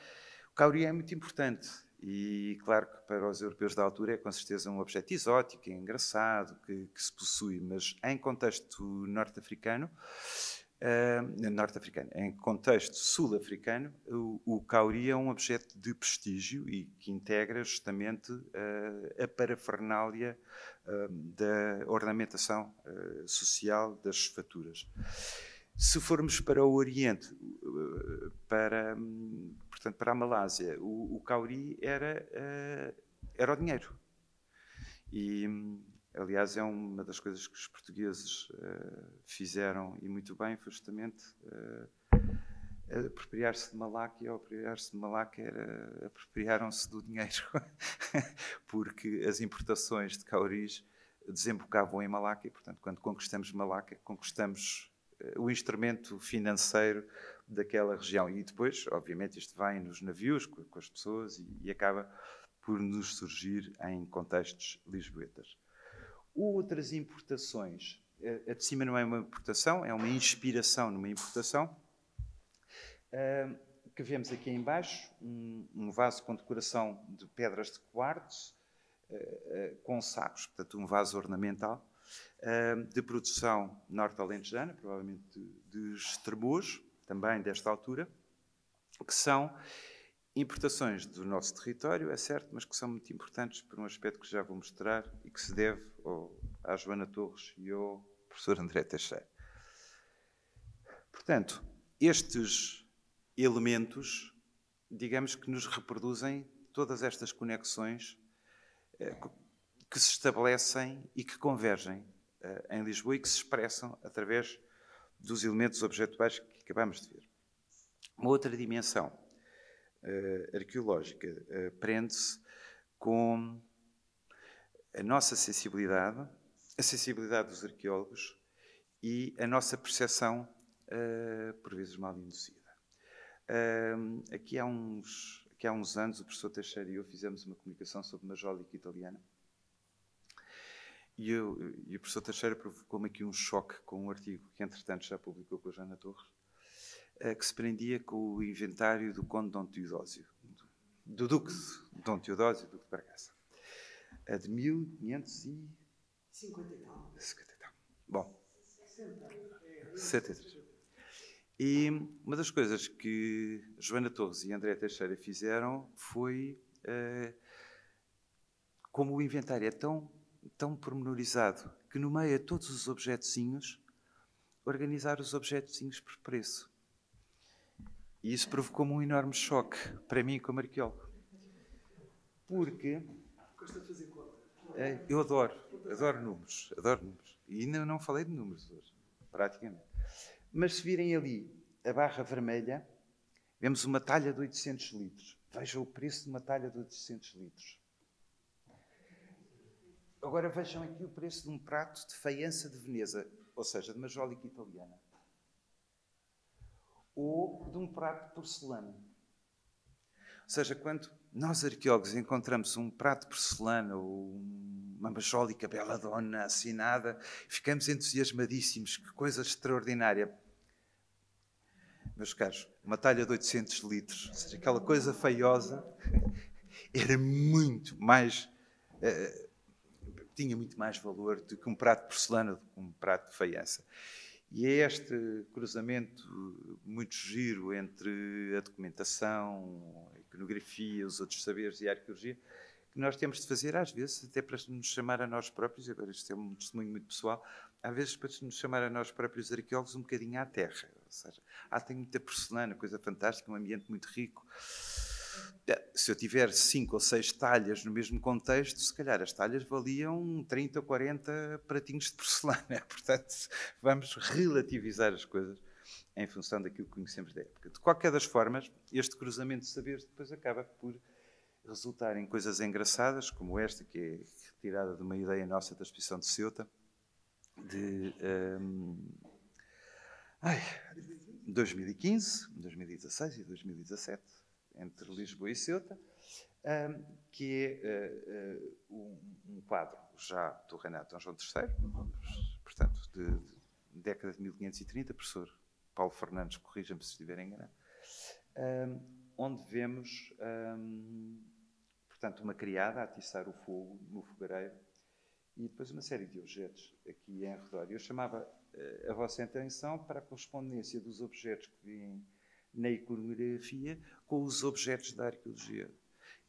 o cauri é muito importante. E claro que para os europeus da altura é com certeza um objeto exótico, é engraçado, que, que se possui, mas em contexto norte-africano uh, norte-africano. Em contexto sul-africano, o, o Kauri é um objeto de prestígio e que integra justamente uh, a parafernália uh, da ornamentação social das faturas. Se formos para o Oriente, para, portanto, para a Malásia, o, o Kauri era, era o dinheiro. E, Aliás, é uma das coisas que os portugueses uh, fizeram e muito bem, foi justamente uh, apropriar-se de Malaca, e ao apropriar-se de Malaca apropriaram-se do dinheiro, *laughs* porque as importações de cauris desembocavam em Malaca, e, portanto, quando conquistamos Malaca, conquistamos uh, o instrumento financeiro daquela região. E depois, obviamente, isto vai nos navios, com, com as pessoas, e, e acaba por nos surgir em contextos lisboetas outras importações. A de cima não é uma importação, é uma inspiração numa importação. Ah, que vemos aqui embaixo, um vaso com decoração de pedras de quartos ah, ah, com sacos, portanto um vaso ornamental, de produção norte-alentejana, provavelmente de extremos, também desta altura, que são importações do nosso território, é certo, mas que são muito importantes por um aspecto que já vou mostrar e que se deve à Joana Torres e ao professor André Teixeira. Portanto, estes elementos, digamos que nos reproduzem todas estas conexões eh, que se estabelecem e que convergem eh, em Lisboa e que se expressam através dos elementos objetuais que acabamos de ver. Uma outra dimensão eh, arqueológica prende-se com a nossa sensibilidade, a sensibilidade dos arqueólogos e a nossa percepção, uh, por vezes mal induzida. Uh, aqui, há uns, aqui há uns anos, o professor Teixeira e eu fizemos uma comunicação sobre majólica italiana. E, eu, e o professor Teixeira provocou-me aqui um choque com um artigo que, entretanto, já publicou com a Jana Torres, eh, que se prendia com o inventário do conde Dom Teodósio, do duque Dom Teodósio, duque de Bragaça a é de 1550 e tal. e Bom. 73. E uma das coisas que Joana Torres e André Teixeira fizeram foi. Uh, como o inventário é tão, tão pormenorizado que a todos os objetos, organizar os objetos por preço. E isso provocou-me um enorme choque para mim como arqueólogo. Porque. de fazer é, eu adoro, adoro números, adoro números. E ainda não falei de números hoje, praticamente. Mas se virem ali a barra vermelha, vemos uma talha de 800 litros. Vejam o preço de uma talha de 800 litros. Agora vejam aqui o preço de um prato de faiança de Veneza, ou seja, de uma jólica italiana. Ou de um prato de porcelana seja, quando nós arqueólogos encontramos um prato de porcelana ou uma majólica beladona assinada, ficamos entusiasmadíssimos, que coisa extraordinária. Meus caros, uma talha de 800 litros, ou seja, aquela coisa feiosa, *laughs* era muito mais. Uh, tinha muito mais valor do que um prato de porcelana, do que um prato de faiança. E é este cruzamento muito giro entre a documentação, a iconografia, os outros saberes e a arqueologia que nós temos de fazer, às vezes, até para nos chamar a nós próprios, agora isto é um testemunho muito pessoal, às vezes para nos chamar a nós próprios arqueólogos um bocadinho à terra. Ou seja, há ah, tem muita porcelana, coisa fantástica, um ambiente muito rico. Eh, se eu tiver cinco ou seis talhas no mesmo contexto, se calhar as talhas valiam 30 ou 40 pratinhos de porcelana. *laughs* Portanto, vamos relativizar as coisas em função daquilo que conhecemos da época. De qualquer das formas, este cruzamento de saberes depois acaba por resultar em coisas engraçadas, como esta, que é retirada de uma ideia nossa da exposição de Ceuta, de um, ehm, ai, 2015, 2016 e 2017 entre Lisboa e Ceuta, que é eh, eh, um quadro já do Renato Dom João III, portanto, de, de década de 1530, professor Paulo Fernandes, corrija-me se estiver enganado, onde vemos, portanto, uma criada a atiçar o fogo no fogareiro e depois uma série de objetos aqui em redor. Eu chamava eh, a vossa atenção para a correspondência dos objetos que vi na iconografia com os objetos da arqueologia,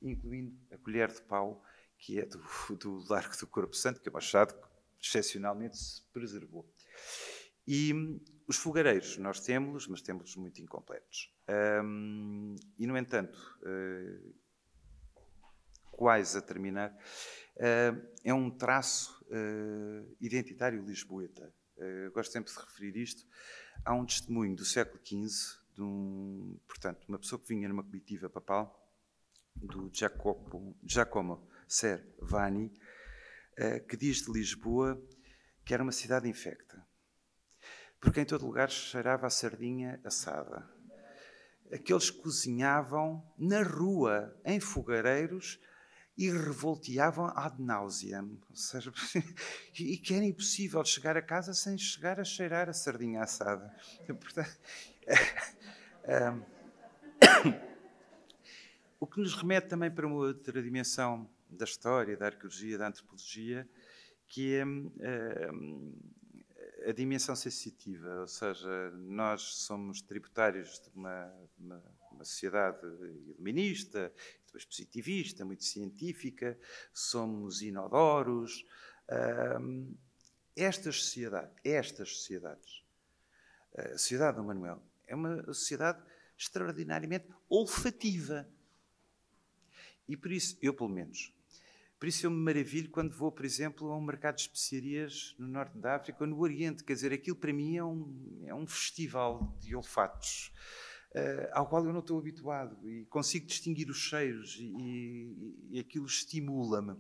incluindo a colher de pau, que é do, *laughs* do do Corpo Santo, que é um que excepcionalmente se preservou. E hum, os fogareiros, nós temos, mas temos muito incompletos. Hum, e, no entanto, uh, hum, quase a terminar, uh, é um traço uh, identitário lisboeta. gosto sempre de referir isto. Há um testemunho do século XV de um, portanto, uma pessoa que vinha numa comitiva papal do Jacopo, Giacomo Servani, eh, que diz de Lisboa que era uma cidade infecta, porque em todo lugar cheirava a sardinha assada. Aqueles cozinhavam na rua, em fogareiros, e revolteavam ad nauseam, ou seja, *laughs* e que era impossível chegar a casa sem chegar a cheirar a sardinha assada. *laughs* Portanto, o que nos remete também para uma outra dimensão da história, da arqueologia, da antropologia, que é eh, a dimensão sensitiva, ou seja, nós somos tributários de uma, uma, uma sociedade iluminista, depois positivista, muito científica, somos inodoros. Um, eh, estas estas sociedades, eh, a sociedade do Manuel, é uma sociedade extraordinariamente olfativa. E por isso, eu pelo menos, por isso eu me maravilho quando vou, por exemplo, a um mercado de especiarias no norte da África ou no Oriente. Quer dizer, aquilo para mim é um, é um festival de olfatos. Uh, ao qual eu não estou habituado e consigo distinguir os cheiros e, e, e aquilo estimula-me.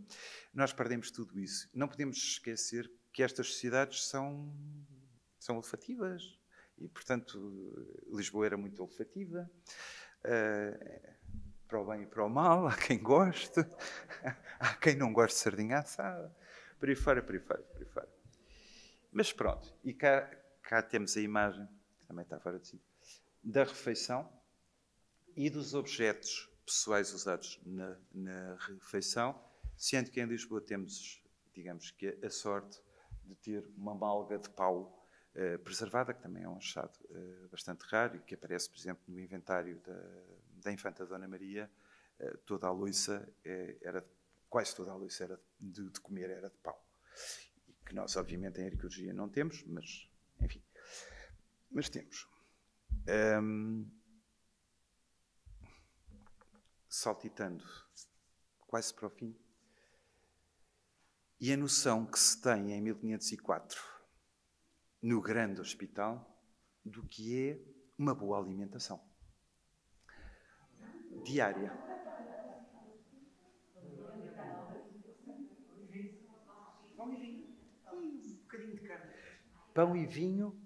Nós perdemos tudo isso. Não podemos esquecer que estas sociedades são, são olfativas. E, portanto, Lisboa era muito olfativa, eh, para o bem e para o mal, há quem goste, *laughs* há quem não goste de sardinha assada, por aí fora, por aí fora, por aí fora. Mas pronto, e cá, cá temos a imagem, que também está fora de si, da refeição e dos objetos pessoais usados na, na refeição, sendo que em Lisboa temos, digamos que, a sorte de ter uma malga de pau eh, preservada, que também é um achado eh, bastante raro e que aparece, por exemplo, no inventário da, da Infanta Dona Maria, eh, toda a louça é, era, quase toda a louça era de, de comer era de pau. E que nós, obviamente, em arqueologia não temos, mas, enfim, mas temos. Um, saltitando quase para o fim, e a noção que se tem em 1504 no grande hospital do que é uma boa alimentação diária. Pão e vinho.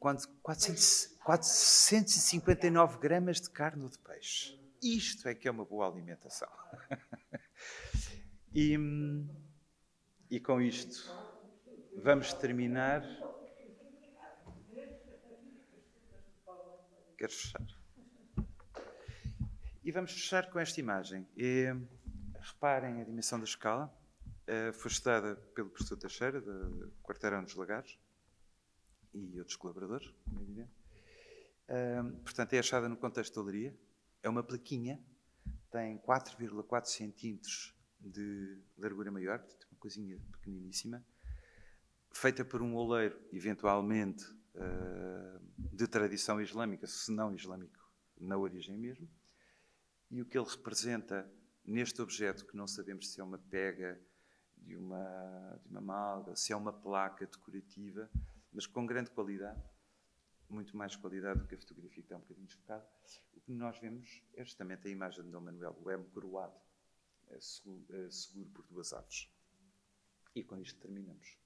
459 hum, gramas de carne ou de peixe. Isto é que é uma boa alimentação. *laughs* e, hum, e com isto, vamos terminar. quero fechar. E vamos fechar com esta imagem. E, reparem a dimensão da escala. Uh, foi estudada pelo professor Teixeira, do Quarteirão dos Lagares, e outros colaboradores, como é evidente. Uh, portanto, é achada no contexto de olaria. É uma plaquinha, tem 4,4 centímetros de largura maior, uma coisinha pequeniníssima, feita por um oleiro, eventualmente eh, de tradição islâmica, se não islâmico, na origem mesmo, e o que ele representa neste objeto, que não sabemos se é uma pega de uma, de uma malga, se é uma placa decorativa, mas com grande qualidade, muito mais qualidade do que a fotografia que está um bocadinho desfocada, o que nós vemos é justamente a imagem de Dom Manuel, o coroado, eh, eh, seguro por duas aves. E com isto terminamos.